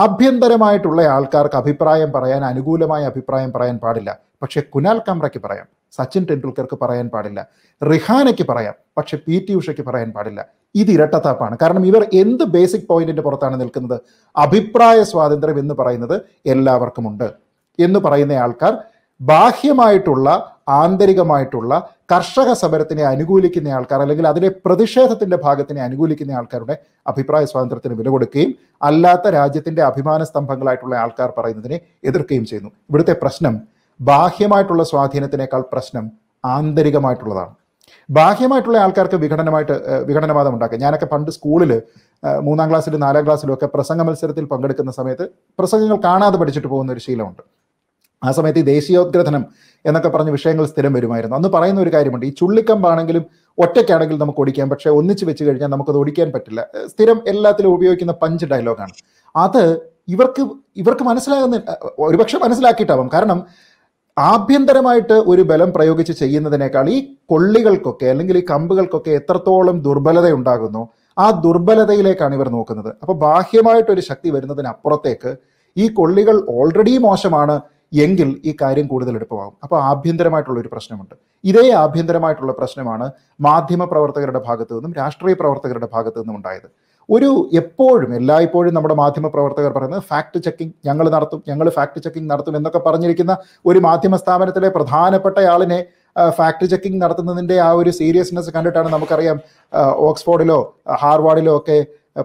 ആഭ്യന്തരമായിട്ടുള്ള ആൾക്കാർക്ക് അഭിപ്രായം പറയാൻ അനുകൂലമായ അഭിപ്രായം പറയാൻ പാടില്ല പക്ഷേ കുനാൽ കാമ്രയ്ക്ക് പറയാം സച്ചിൻ ടെണ്ടുൽക്കർക്ക് പറയാൻ പാടില്ല റിഹാനയ്ക്ക് പറയാം പക്ഷെ പി ടി ഉഷയ്ക്ക് പറയാൻ പാടില്ല ഇത് ഇരട്ടത്താപ്പാണ് കാരണം ഇവർ എന്ത് ബേസിക് പോയിന്റിന്റെ പുറത്താണ് നിൽക്കുന്നത് അഭിപ്രായ സ്വാതന്ത്ര്യം എന്ന് പറയുന്നത് എല്ലാവർക്കുമുണ്ട് എന്ന് പറയുന്ന ആൾക്കാർ ബാഹ്യമായിട്ടുള്ള ആന്തരികമായിട്ടുള്ള കർഷക സമരത്തിനെ അനുകൂലിക്കുന്ന ആൾക്കാർ അല്ലെങ്കിൽ അതിലെ പ്രതിഷേധത്തിന്റെ ഭാഗത്തിനെ അനുകൂലിക്കുന്ന ആൾക്കാരുടെ അഭിപ്രായ സ്വാതന്ത്ര്യത്തിന് വില കൊടുക്കുകയും അല്ലാത്ത രാജ്യത്തിന്റെ അഭിമാന സ്തംഭങ്ങളായിട്ടുള്ള ആൾക്കാർ പറയുന്നതിനെ എതിർക്കുകയും ചെയ്യുന്നു ഇവിടുത്തെ പ്രശ്നം ബാഹ്യമായിട്ടുള്ള സ്വാധീനത്തിനേക്കാൾ പ്രശ്നം ആന്തരികമായിട്ടുള്ളതാണ് ബാഹ്യമായിട്ടുള്ള ആൾക്കാർക്ക് വിഘടനമായിട്ട് വിഘടനവാദം ഉണ്ടാക്കുക ഞാനൊക്കെ പണ്ട് സ്കൂളിൽ മൂന്നാം ക്ലാസ്സിലും നാലാം ക്ലാസ്സിലും ഒക്കെ പ്രസംഗ മത്സരത്തിൽ പങ്കെടുക്കുന്ന സമയത്ത് പ്രസംഗങ്ങൾ കാണാതെ പഠിച്ചിട്ട് പോകുന്ന ഒരു ശീലമുണ്ട് ആ സമയത്ത് ഈ ദേശീയോദ്ഗ്രഥനം എന്നൊക്കെ പറഞ്ഞ വിഷയങ്ങൾ സ്ഥിരം വരുമായിരുന്നു അന്ന് പറയുന്ന ഒരു കാര്യമുണ്ട് ഈ ചുള്ളിക്കമ്പാണെങ്കിലും ഒറ്റയ്ക്കാണെങ്കിലും നമുക്ക് ഓടിക്കാം പക്ഷേ ഒന്നിച്ച് വെച്ച് കഴിഞ്ഞാൽ നമുക്കത് ഓടിക്കാൻ പറ്റില്ല സ്ഥിരം എല്ലാത്തിലും ഉപയോഗിക്കുന്ന പഞ്ച് ഡയലോഗാണ് അത് ഇവർക്ക് ഇവർക്ക് മനസ്സിലാകുന്ന ഒരുപക്ഷെ മനസ്സിലാക്കിയിട്ടാവും കാരണം ആഭ്യന്തരമായിട്ട് ഒരു ബലം പ്രയോഗിച്ച് ചെയ്യുന്നതിനേക്കാൾ ഈ കൊള്ളികൾക്കൊക്കെ അല്ലെങ്കിൽ ഈ കമ്പുകൾക്കൊക്കെ എത്രത്തോളം ദുർബലത ഉണ്ടാകുന്നു ആ ദുർബലതയിലേക്കാണ് ഇവർ നോക്കുന്നത് അപ്പോൾ ബാഹ്യമായിട്ടൊരു ശക്തി വരുന്നതിനപ്പുറത്തേക്ക് ഈ കൊള്ളികൾ ഓൾറെഡി മോശമാണ് എങ്കിൽ ഈ കാര്യം കൂടുതൽ എളുപ്പമാകും അപ്പോൾ ആഭ്യന്തരമായിട്ടുള്ള ഒരു പ്രശ്നമുണ്ട് ഇതേ ആഭ്യന്തരമായിട്ടുള്ള പ്രശ്നമാണ് മാധ്യമ പ്രവർത്തകരുടെ ഭാഗത്തു നിന്നും രാഷ്ട്രീയ പ്രവർത്തകരുടെ ഭാഗത്തു നിന്നും ഉണ്ടായത് ഒരു എപ്പോഴും എല്ലായ്പ്പോഴും നമ്മുടെ മാധ്യമ പ്രവർത്തകർ പറയുന്നത് ഫാക്ട് ചെക്കിംഗ് ഞങ്ങൾ നടത്തും ഞങ്ങൾ ഫാക്ട് ചെക്കിംഗ് നടത്തും എന്നൊക്കെ പറഞ്ഞിരിക്കുന്ന ഒരു മാധ്യമ സ്ഥാപനത്തിലെ പ്രധാനപ്പെട്ടയാളിനെ ഫാക്ട് ചെക്കിംഗ് നടത്തുന്നതിൻ്റെ ആ ഒരു സീരിയസ്നെസ് കണ്ടിട്ടാണ് നമുക്കറിയാം ഓക്സ്ഫോർഡിലോ ഹാർവാർഡിലോ ഒക്കെ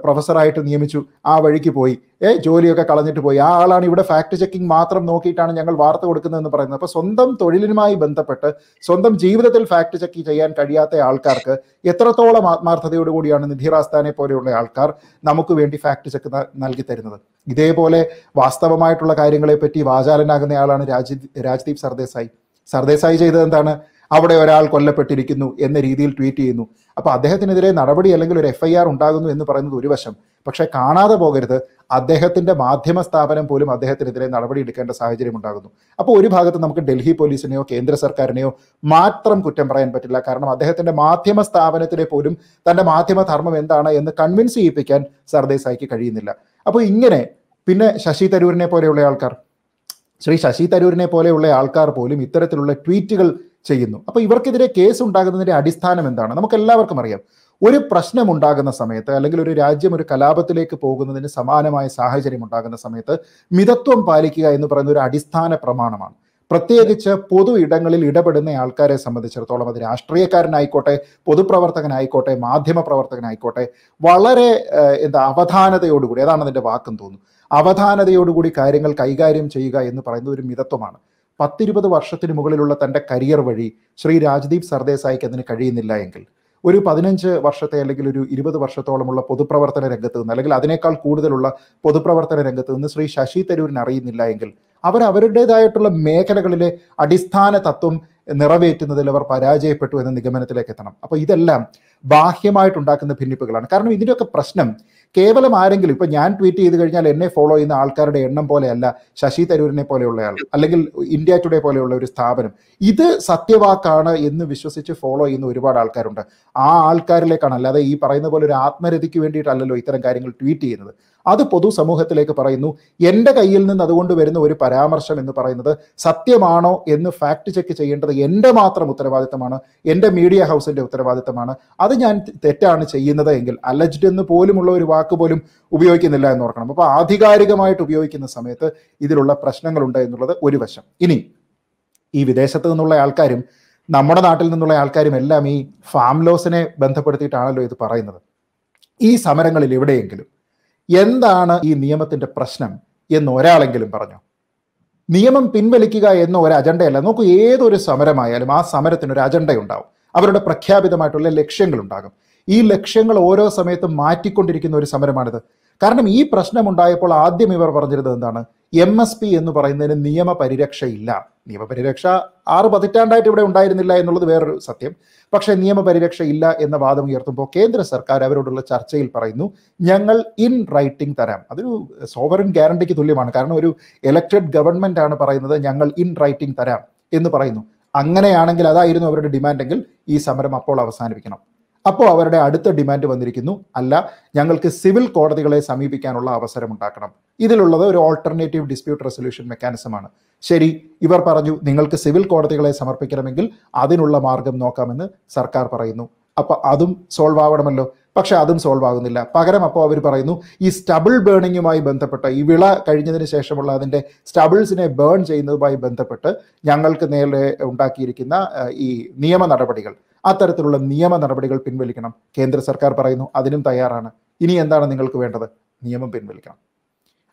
പ്രൊഫസറായിട്ട് നിയമിച്ചു ആ വഴിക്ക് പോയി ഏ ജോലിയൊക്കെ കളഞ്ഞിട്ട് പോയി ആ ആളാണ് ഇവിടെ ഫാക്ട് ചെക്കിംഗ് മാത്രം നോക്കിയിട്ടാണ് ഞങ്ങൾ വാർത്ത കൊടുക്കുന്നതെന്ന് പറയുന്നത് അപ്പോൾ സ്വന്തം തൊഴിലിനുമായി ബന്ധപ്പെട്ട് സ്വന്തം ജീവിതത്തിൽ ഫാക്ട് ചെക്ക് ചെയ്യാൻ കഴിയാത്ത ആൾക്കാർക്ക് എത്രത്തോളം ആത്മാർത്ഥതയോടുകൂടിയാണ് നിധി റാസ്താനെ പോലെയുള്ള ആൾക്കാർ നമുക്ക് വേണ്ടി ഫാക്ട് ചെക്ക് നൽകി തരുന്നത് ഇതേപോലെ വാസ്തവമായിട്ടുള്ള കാര്യങ്ങളെപ്പറ്റി വാചാലനാകുന്നയാളാണ് രാജ് രാജ്ദീപ് സർദേസായി സർദേസായി ചെയ്തത് എന്താണ് അവിടെ ഒരാൾ കൊല്ലപ്പെട്ടിരിക്കുന്നു എന്ന രീതിയിൽ ട്വീറ്റ് ചെയ്യുന്നു അപ്പോൾ അദ്ദേഹത്തിനെതിരെ നടപടി അല്ലെങ്കിൽ ഒരു എഫ് ഐ ആർ ഉണ്ടാകുന്നു എന്ന് പറയുന്നത് ഒരു വശം പക്ഷേ കാണാതെ പോകരുത് അദ്ദേഹത്തിൻ്റെ മാധ്യമ സ്ഥാപനം പോലും അദ്ദേഹത്തിനെതിരെ നടപടി എടുക്കേണ്ട സാഹചര്യം ഉണ്ടാകുന്നു അപ്പോൾ ഒരു ഭാഗത്ത് നമുക്ക് ഡൽഹി പോലീസിനെയോ കേന്ദ്ര സർക്കാരിനെയോ മാത്രം കുറ്റം പറയാൻ പറ്റില്ല കാരണം അദ്ദേഹത്തിൻ്റെ മാധ്യമ സ്ഥാപനത്തിലെ പോലും തൻ്റെ മാധ്യമ ധർമ്മം എന്താണ് എന്ന് കൺവിൻസ് ചെയ്യിപ്പിക്കാൻ സർദേശായിക്ക് കഴിയുന്നില്ല അപ്പോൾ ഇങ്ങനെ പിന്നെ ശശി തരൂരിനെ പോലെയുള്ള ആൾക്കാർ ശ്രീ ശശി തരൂരിനെ പോലെയുള്ള ആൾക്കാർ പോലും ഇത്തരത്തിലുള്ള ട്വീറ്റുകൾ ചെയ്യുന്നു അപ്പോൾ ഇവർക്കെതിരെ കേസ് ഉണ്ടാകുന്നതിൻ്റെ അടിസ്ഥാനം എന്താണ് നമുക്ക് എല്ലാവർക്കും അറിയാം ഒരു പ്രശ്നം ഉണ്ടാകുന്ന സമയത്ത് അല്ലെങ്കിൽ ഒരു രാജ്യം ഒരു കലാപത്തിലേക്ക് പോകുന്നതിന് സമാനമായ സാഹചര്യം ഉണ്ടാകുന്ന സമയത്ത് മിതത്വം പാലിക്കുക എന്ന് പറയുന്ന ഒരു അടിസ്ഥാന പ്രമാണമാണ് പ്രത്യേകിച്ച് പൊതു ഇടങ്ങളിൽ ഇടപെടുന്ന ആൾക്കാരെ സംബന്ധിച്ചിടത്തോളം അത് രാഷ്ട്രീയക്കാരനായിക്കോട്ടെ പൊതുപ്രവർത്തകനായിക്കോട്ടെ മാധ്യമ പ്രവർത്തകനായിക്കോട്ടെ വളരെ എന്താ അവധാനതയോടുകൂടി അതാണ് അതിൻ്റെ വാക്കും തോന്നുന്നു അവധാനതയോടുകൂടി കാര്യങ്ങൾ കൈകാര്യം ചെയ്യുക എന്ന് പറയുന്ന ഒരു മിതത്വമാണ് പത്തിരുപത് വർഷത്തിന് മുകളിലുള്ള തൻ്റെ കരിയർ വഴി ശ്രീ രാജ്ദീപ് സർദേസായിക്ക് അതിന് കഴിയുന്നില്ല എങ്കിൽ ഒരു പതിനഞ്ച് വർഷത്തെ അല്ലെങ്കിൽ ഒരു ഇരുപത് വർഷത്തോളമുള്ള പൊതുപ്രവർത്തന രംഗത്ത് നിന്ന് അല്ലെങ്കിൽ അതിനേക്കാൾ കൂടുതലുള്ള പൊതുപ്രവർത്തന രംഗത്ത് നിന്ന് ശ്രീ ശശി തരൂരിന് അറിയുന്നില്ല എങ്കിൽ അവർ അവരുടേതായിട്ടുള്ള മേഖലകളിലെ അടിസ്ഥാന തത്വം നിറവേറ്റുന്നതിൽ അവർ പരാജയപ്പെട്ടു എന്ന നിഗമനത്തിലേക്ക് എത്തണം അപ്പോൾ ഇതെല്ലാം ബാഹ്യമായിട്ടുണ്ടാക്കുന്ന ഭിന്നിപ്പുകളാണ് കാരണം ഇതിൻ്റെയൊക്കെ പ്രശ്നം കേവലം ആരെങ്കിലും ഇപ്പൊ ഞാൻ ട്വീറ്റ് ചെയ്ത് കഴിഞ്ഞാൽ എന്നെ ഫോളോ ചെയ്യുന്ന ആൾക്കാരുടെ എണ്ണം പോലെയല്ല ശശി തരൂരിനെ പോലെയുള്ള ആൾ അല്ലെങ്കിൽ ഇന്ത്യ ടുഡേ പോലെയുള്ള ഒരു സ്ഥാപനം ഇത് സത്യവാക്കാണ് എന്ന് വിശ്വസിച്ച് ഫോളോ ചെയ്യുന്ന ഒരുപാട് ആൾക്കാരുണ്ട് ആ ആൾക്കാരിലേക്കാണ് അല്ലാതെ ഈ പറയുന്ന പോലെ ഒരു ആത്മരതിക്ക് വേണ്ടിയിട്ടല്ലല്ലോ ഇത്തരം കാര്യങ്ങൾ ട്വീറ്റ് ചെയ്യുന്നത് അത് പൊതുസമൂഹത്തിലേക്ക് പറയുന്നു എൻ്റെ കയ്യിൽ നിന്ന് അതുകൊണ്ട് വരുന്ന ഒരു പരാമർശം എന്ന് പറയുന്നത് സത്യമാണോ എന്ന് ഫാക്ട് ചെക്ക് ചെയ്യേണ്ടത് എൻ്റെ മാത്രം ഉത്തരവാദിത്തമാണ് എൻ്റെ മീഡിയ ഹൗസിൻ്റെ ഉത്തരവാദിത്തമാണ് അത് ഞാൻ തെറ്റാണ് ചെയ്യുന്നത് എങ്കിൽ അലജ്ഡ് എന്ന് പോലുമുള്ള ഒരു വാക്ക് പോലും ഉപയോഗിക്കുന്നില്ല എന്ന് ഓർക്കണം അപ്പോൾ ആധികാരികമായിട്ട് ഉപയോഗിക്കുന്ന സമയത്ത് ഇതിലുള്ള പ്രശ്നങ്ങളുണ്ട് എന്നുള്ളത് ഒരു വശം ഇനി ഈ വിദേശത്ത് നിന്നുള്ള ആൾക്കാരും നമ്മുടെ നാട്ടിൽ നിന്നുള്ള ആൾക്കാരും എല്ലാം ഈ ഫാം ലോസിനെ ബന്ധപ്പെടുത്തിയിട്ടാണല്ലോ ഇത് പറയുന്നത് ഈ സമരങ്ങളിൽ എവിടെയെങ്കിലും എന്താണ് ഈ നിയമത്തിന്റെ പ്രശ്നം എന്ന് ഒരാളെങ്കിലും പറഞ്ഞു നിയമം പിൻവലിക്കുക എന്ന ഒരു അജണ്ടയല്ല നോക്കൂ ഏതൊരു സമരമായാലും ആ സമരത്തിന് ഒരു അജണ്ട ഉണ്ടാവും അവരുടെ പ്രഖ്യാപിതമായിട്ടുള്ള ഉണ്ടാകും ഈ ലക്ഷ്യങ്ങൾ ഓരോ സമയത്തും മാറ്റിക്കൊണ്ടിരിക്കുന്ന ഒരു സമരമാണിത് കാരണം ഈ പ്രശ്നം ഉണ്ടായപ്പോൾ ആദ്യം ഇവർ പറഞ്ഞിരുന്നത് എന്താണ് എം എസ് പി എന്ന് പറയുന്നതിന് നിയമപരിരക്ഷയില്ല നിയമപരിരക്ഷ ആറ് പതിറ്റാണ്ടായിട്ട് ഇവിടെ ഉണ്ടായിരുന്നില്ല എന്നുള്ളത് വേറൊരു സത്യം പക്ഷേ നിയമപരിരക്ഷ ഇല്ല എന്ന വാദം ഉയർത്തുമ്പോൾ കേന്ദ്ര സർക്കാർ അവരോടുള്ള ചർച്ചയിൽ പറയുന്നു ഞങ്ങൾ ഇൻ റൈറ്റിംഗ് തരാം അതൊരു സോവറിൻ ഗ്യാരണ്ടിക്ക് തുല്യമാണ് കാരണം ഒരു ഇലക്ടഡ് ഗവൺമെന്റ് ആണ് പറയുന്നത് ഞങ്ങൾ ഇൻ റൈറ്റിംഗ് തരാം എന്ന് പറയുന്നു അങ്ങനെയാണെങ്കിൽ അതായിരുന്നു അവരുടെ ഡിമാൻഡെങ്കിൽ ഈ സമരം അപ്പോൾ അവസാനിപ്പിക്കണം അപ്പോൾ അവരുടെ അടുത്ത ഡിമാൻഡ് വന്നിരിക്കുന്നു അല്ല ഞങ്ങൾക്ക് സിവിൽ കോടതികളെ സമീപിക്കാനുള്ള അവസരം ഉണ്ടാക്കണം ഇതിലുള്ളത് ഒരു ഓൾട്ടർനേറ്റീവ് ഡിസ്പ്യൂട്ട് റെസൊല്യൂഷൻ മെക്കാനിസമാണ് ശരി ഇവർ പറഞ്ഞു നിങ്ങൾക്ക് സിവിൽ കോടതികളെ സമർപ്പിക്കണമെങ്കിൽ അതിനുള്ള മാർഗം നോക്കാമെന്ന് സർക്കാർ പറയുന്നു അപ്പോൾ അതും സോൾവ് ആവണമല്ലോ പക്ഷെ അതും സോൾവ് ആകുന്നില്ല പകരം അപ്പോൾ അവർ പറയുന്നു ഈ സ്റ്റബിൾ ബേണിങ്ങുമായി ബന്ധപ്പെട്ട് ഈ വിള കഴിഞ്ഞതിന് ശേഷമുള്ള അതിൻ്റെ സ്റ്റബിൾസിനെ ബേൺ ചെയ്യുന്നതുമായി ബന്ധപ്പെട്ട് ഞങ്ങൾക്ക് നേരെ ഉണ്ടാക്കിയിരിക്കുന്ന ഈ നിയമ നടപടികൾ അത്തരത്തിലുള്ള നിയമ നടപടികൾ പിൻവലിക്കണം കേന്ദ്ര സർക്കാർ പറയുന്നു അതിനും തയ്യാറാണ് ഇനി എന്താണ് നിങ്ങൾക്ക് വേണ്ടത് നിയമം പിൻവലിക്കണം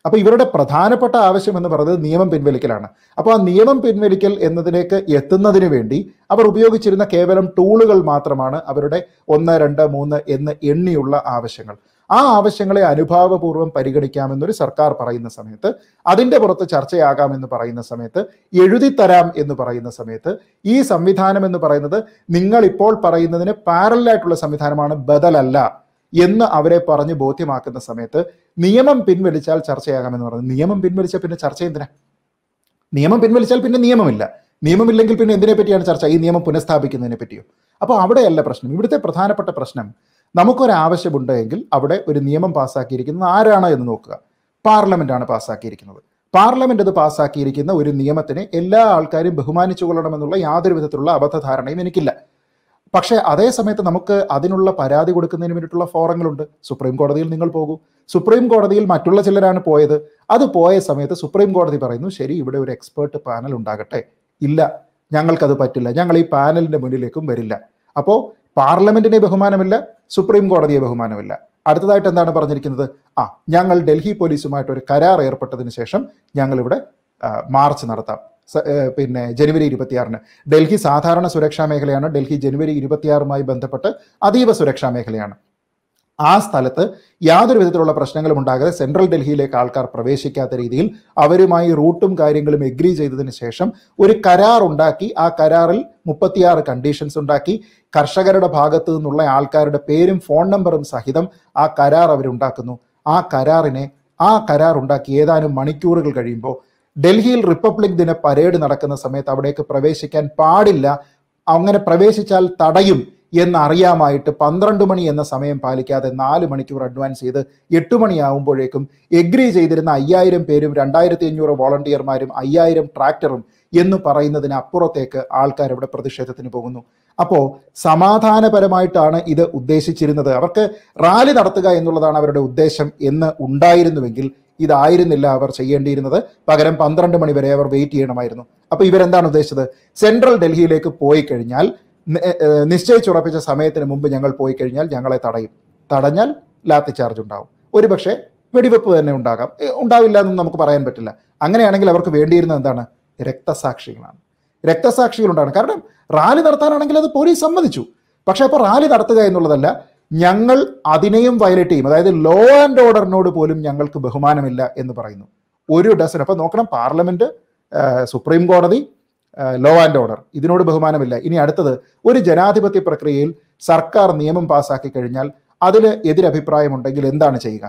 അപ്പോൾ ഇവരുടെ പ്രധാനപ്പെട്ട ആവശ്യം എന്ന് പറയുന്നത് നിയമം പിൻവലിക്കലാണ് അപ്പോൾ ആ നിയമം പിൻവലിക്കൽ എന്നതിലേക്ക് എത്തുന്നതിന് വേണ്ടി അവർ ഉപയോഗിച്ചിരുന്ന കേവലം ടൂളുകൾ മാത്രമാണ് അവരുടെ ഒന്ന് രണ്ട് മൂന്ന് എന്ന് എണ്ണിയുള്ള ആവശ്യങ്ങൾ ആ ആവശ്യങ്ങളെ അനുഭാവപൂർവ്വം പരിഗണിക്കാമെന്നൊരു സർക്കാർ പറയുന്ന സമയത്ത് അതിൻ്റെ പുറത്ത് ചർച്ചയാകാമെന്ന് പറയുന്ന സമയത്ത് എഴുതിത്തരാം എന്ന് പറയുന്ന സമയത്ത് ഈ സംവിധാനം എന്ന് പറയുന്നത് നിങ്ങൾ ഇപ്പോൾ പറയുന്നതിന് പാരലായിട്ടുള്ള സംവിധാനമാണ് ബദലല്ല എന്ന് അവരെ പറഞ്ഞ് ബോധ്യമാക്കുന്ന സമയത്ത് നിയമം പിൻവലിച്ചാൽ ചർച്ചയാകാമെന്ന് പറഞ്ഞു നിയമം പിൻവലിച്ച പിന്നെ ചർച്ച എന്തിനാ നിയമം പിൻവലിച്ചാൽ പിന്നെ നിയമമില്ല നിയമമില്ലെങ്കിൽ പിന്നെ എന്തിനെ പറ്റിയാണ് ചർച്ച ഈ നിയമം പുനഃസ്ഥാപിക്കുന്നതിനെ പറ്റിയോ അപ്പോൾ അവിടെയല്ല പ്രശ്നം ഇവിടുത്തെ പ്രധാനപ്പെട്ട പ്രശ്നം നമുക്കൊരാവശ്യമുണ്ടെങ്കിൽ അവിടെ ഒരു നിയമം പാസ്സാക്കിയിരിക്കുന്നത് ആരാണ് എന്ന് നോക്കുക ആണ് പാസ്സാക്കിയിരിക്കുന്നത് പാർലമെന്റ് അത് പാസ്സാക്കിയിരിക്കുന്ന ഒരു നിയമത്തിനെ എല്ലാ ആൾക്കാരും കൊള്ളണമെന്നുള്ള യാതൊരു വിധത്തിലുള്ള അബദ്ധധാരണയും എനിക്കില്ല പക്ഷേ അതേ സമയത്ത് നമുക്ക് അതിനുള്ള പരാതി കൊടുക്കുന്നതിന് വേണ്ടിയിട്ടുള്ള ഫോറങ്ങളുണ്ട് സുപ്രീം കോടതിയിൽ നിങ്ങൾ പോകൂ സുപ്രീം കോടതിയിൽ മറ്റുള്ള ചിലരാണ് പോയത് അത് പോയ സമയത്ത് സുപ്രീം കോടതി പറയുന്നു ശരി ഇവിടെ ഒരു എക്സ്പേർട്ട് പാനൽ ഉണ്ടാകട്ടെ ഇല്ല ഞങ്ങൾക്കത് പറ്റില്ല ഞങ്ങൾ ഈ പാനലിന്റെ മുന്നിലേക്കും വരില്ല അപ്പോൾ പാർലമെന്റിനെ ബഹുമാനമില്ല സുപ്രീം കോടതിയെ ബഹുമാനമില്ല അടുത്തതായിട്ട് എന്താണ് പറഞ്ഞിരിക്കുന്നത് ആ ഞങ്ങൾ ഡൽഹി പോലീസുമായിട്ട് ഒരു കരാർ ഏർപ്പെട്ടതിന് ശേഷം ഞങ്ങളിവിടെ മാർച്ച് നടത്താം പിന്നെ ജനുവരി ഇരുപത്തിയാറിന് ഡൽഹി സാധാരണ സുരക്ഷാ മേഖലയാണ് ഡൽഹി ജനുവരി ഇരുപത്തിയാറുമായി ബന്ധപ്പെട്ട് അതീവ സുരക്ഷാ മേഖലയാണ് ആ സ്ഥലത്ത് യാതൊരു വിധത്തിലുള്ള പ്രശ്നങ്ങളും ഉണ്ടാകാതെ സെൻട്രൽ ഡൽഹിയിലേക്ക് ആൾക്കാർ പ്രവേശിക്കാത്ത രീതിയിൽ അവരുമായി റൂട്ടും കാര്യങ്ങളും എഗ്രി ചെയ്തതിന് ശേഷം ഒരു കരാർ ഉണ്ടാക്കി ആ കരാറിൽ മുപ്പത്തിയാറ് കണ്ടീഷൻസ് ഉണ്ടാക്കി കർഷകരുടെ ഭാഗത്തു നിന്നുള്ള ആൾക്കാരുടെ പേരും ഫോൺ നമ്പറും സഹിതം ആ കരാർ അവരുണ്ടാക്കുന്നു ആ കരാറിനെ ആ കരാർ ഉണ്ടാക്കി ഏതാനും മണിക്കൂറുകൾ കഴിയുമ്പോൾ ഡൽഹിയിൽ റിപ്പബ്ലിക് ദിന പരേഡ് നടക്കുന്ന സമയത്ത് അവിടേക്ക് പ്രവേശിക്കാൻ പാടില്ല അങ്ങനെ പ്രവേശിച്ചാൽ തടയും എന്നറിയാമായിട്ട് പന്ത്രണ്ട് മണി എന്ന സമയം പാലിക്കാതെ നാല് മണിക്കൂർ അഡ്വാൻസ് ചെയ്ത് എട്ട് മണിയാകുമ്പോഴേക്കും എഗ്രി ചെയ്തിരുന്ന അയ്യായിരം പേരും രണ്ടായിരത്തി അഞ്ഞൂറ് വോളണ്ടിയർമാരും അയ്യായിരം ട്രാക്ടറും എന്ന് പറയുന്നതിന് അപ്പുറത്തേക്ക് ആൾക്കാർ ഇവിടെ പ്രതിഷേധത്തിന് പോകുന്നു അപ്പോൾ സമാധാനപരമായിട്ടാണ് ഇത് ഉദ്ദേശിച്ചിരുന്നത് അവർക്ക് റാലി നടത്തുക എന്നുള്ളതാണ് അവരുടെ ഉദ്ദേശം എന്ന് ഉണ്ടായിരുന്നുവെങ്കിൽ ഇതായിരുന്നില്ല അവർ ചെയ്യേണ്ടിയിരുന്നത് പകരം പന്ത്രണ്ട് മണി വരെ അവർ വെയിറ്റ് ചെയ്യണമായിരുന്നു അപ്പോൾ ഇവരെന്താണ് ഉദ്ദേശിച്ചത് സെൻട്രൽ ഡൽഹിയിലേക്ക് പോയി കഴിഞ്ഞാൽ നിശ്ചയിച്ചുറപ്പിച്ച സമയത്തിന് മുമ്പ് ഞങ്ങൾ പോയി കഴിഞ്ഞാൽ ഞങ്ങളെ തടയും തടഞ്ഞാൽ ലാത്തി ചാർജ് ഉണ്ടാവും ഒരുപക്ഷെ വെടിവെപ്പ് തന്നെ ഉണ്ടാകാം ഉണ്ടാവില്ല എന്ന് നമുക്ക് പറയാൻ പറ്റില്ല അങ്ങനെയാണെങ്കിൽ അവർക്ക് വേണ്ടിയിരുന്നത് എന്താണ് രക്തസാക്ഷികളാണ് രക്തസാക്ഷികളുണ്ടാണ് കാരണം റാലി നടത്താനാണെങ്കിൽ അത് പോലീസ് സമ്മതിച്ചു പക്ഷെ അപ്പോൾ റാലി നടത്തുക എന്നുള്ളതല്ല ഞങ്ങൾ അതിനെയും വയലറ്റ് ചെയ്യും അതായത് ലോ ആൻഡ് ഓർഡറിനോട് പോലും ഞങ്ങൾക്ക് ബഹുമാനമില്ല എന്ന് പറയുന്നു ഒരു ഡസൻ അപ്പോൾ നോക്കണം പാർലമെന്റ് സുപ്രീം കോടതി ലോ ആൻഡ് ഓർഡർ ഇതിനോട് ബഹുമാനമില്ല ഇനി അടുത്തത് ഒരു ജനാധിപത്യ പ്രക്രിയയിൽ സർക്കാർ നിയമം പാസ്സാക്കി കഴിഞ്ഞാൽ എതിരഭിപ്രായം എതിരഭിപ്രായമുണ്ടെങ്കിൽ എന്താണ് ചെയ്യുക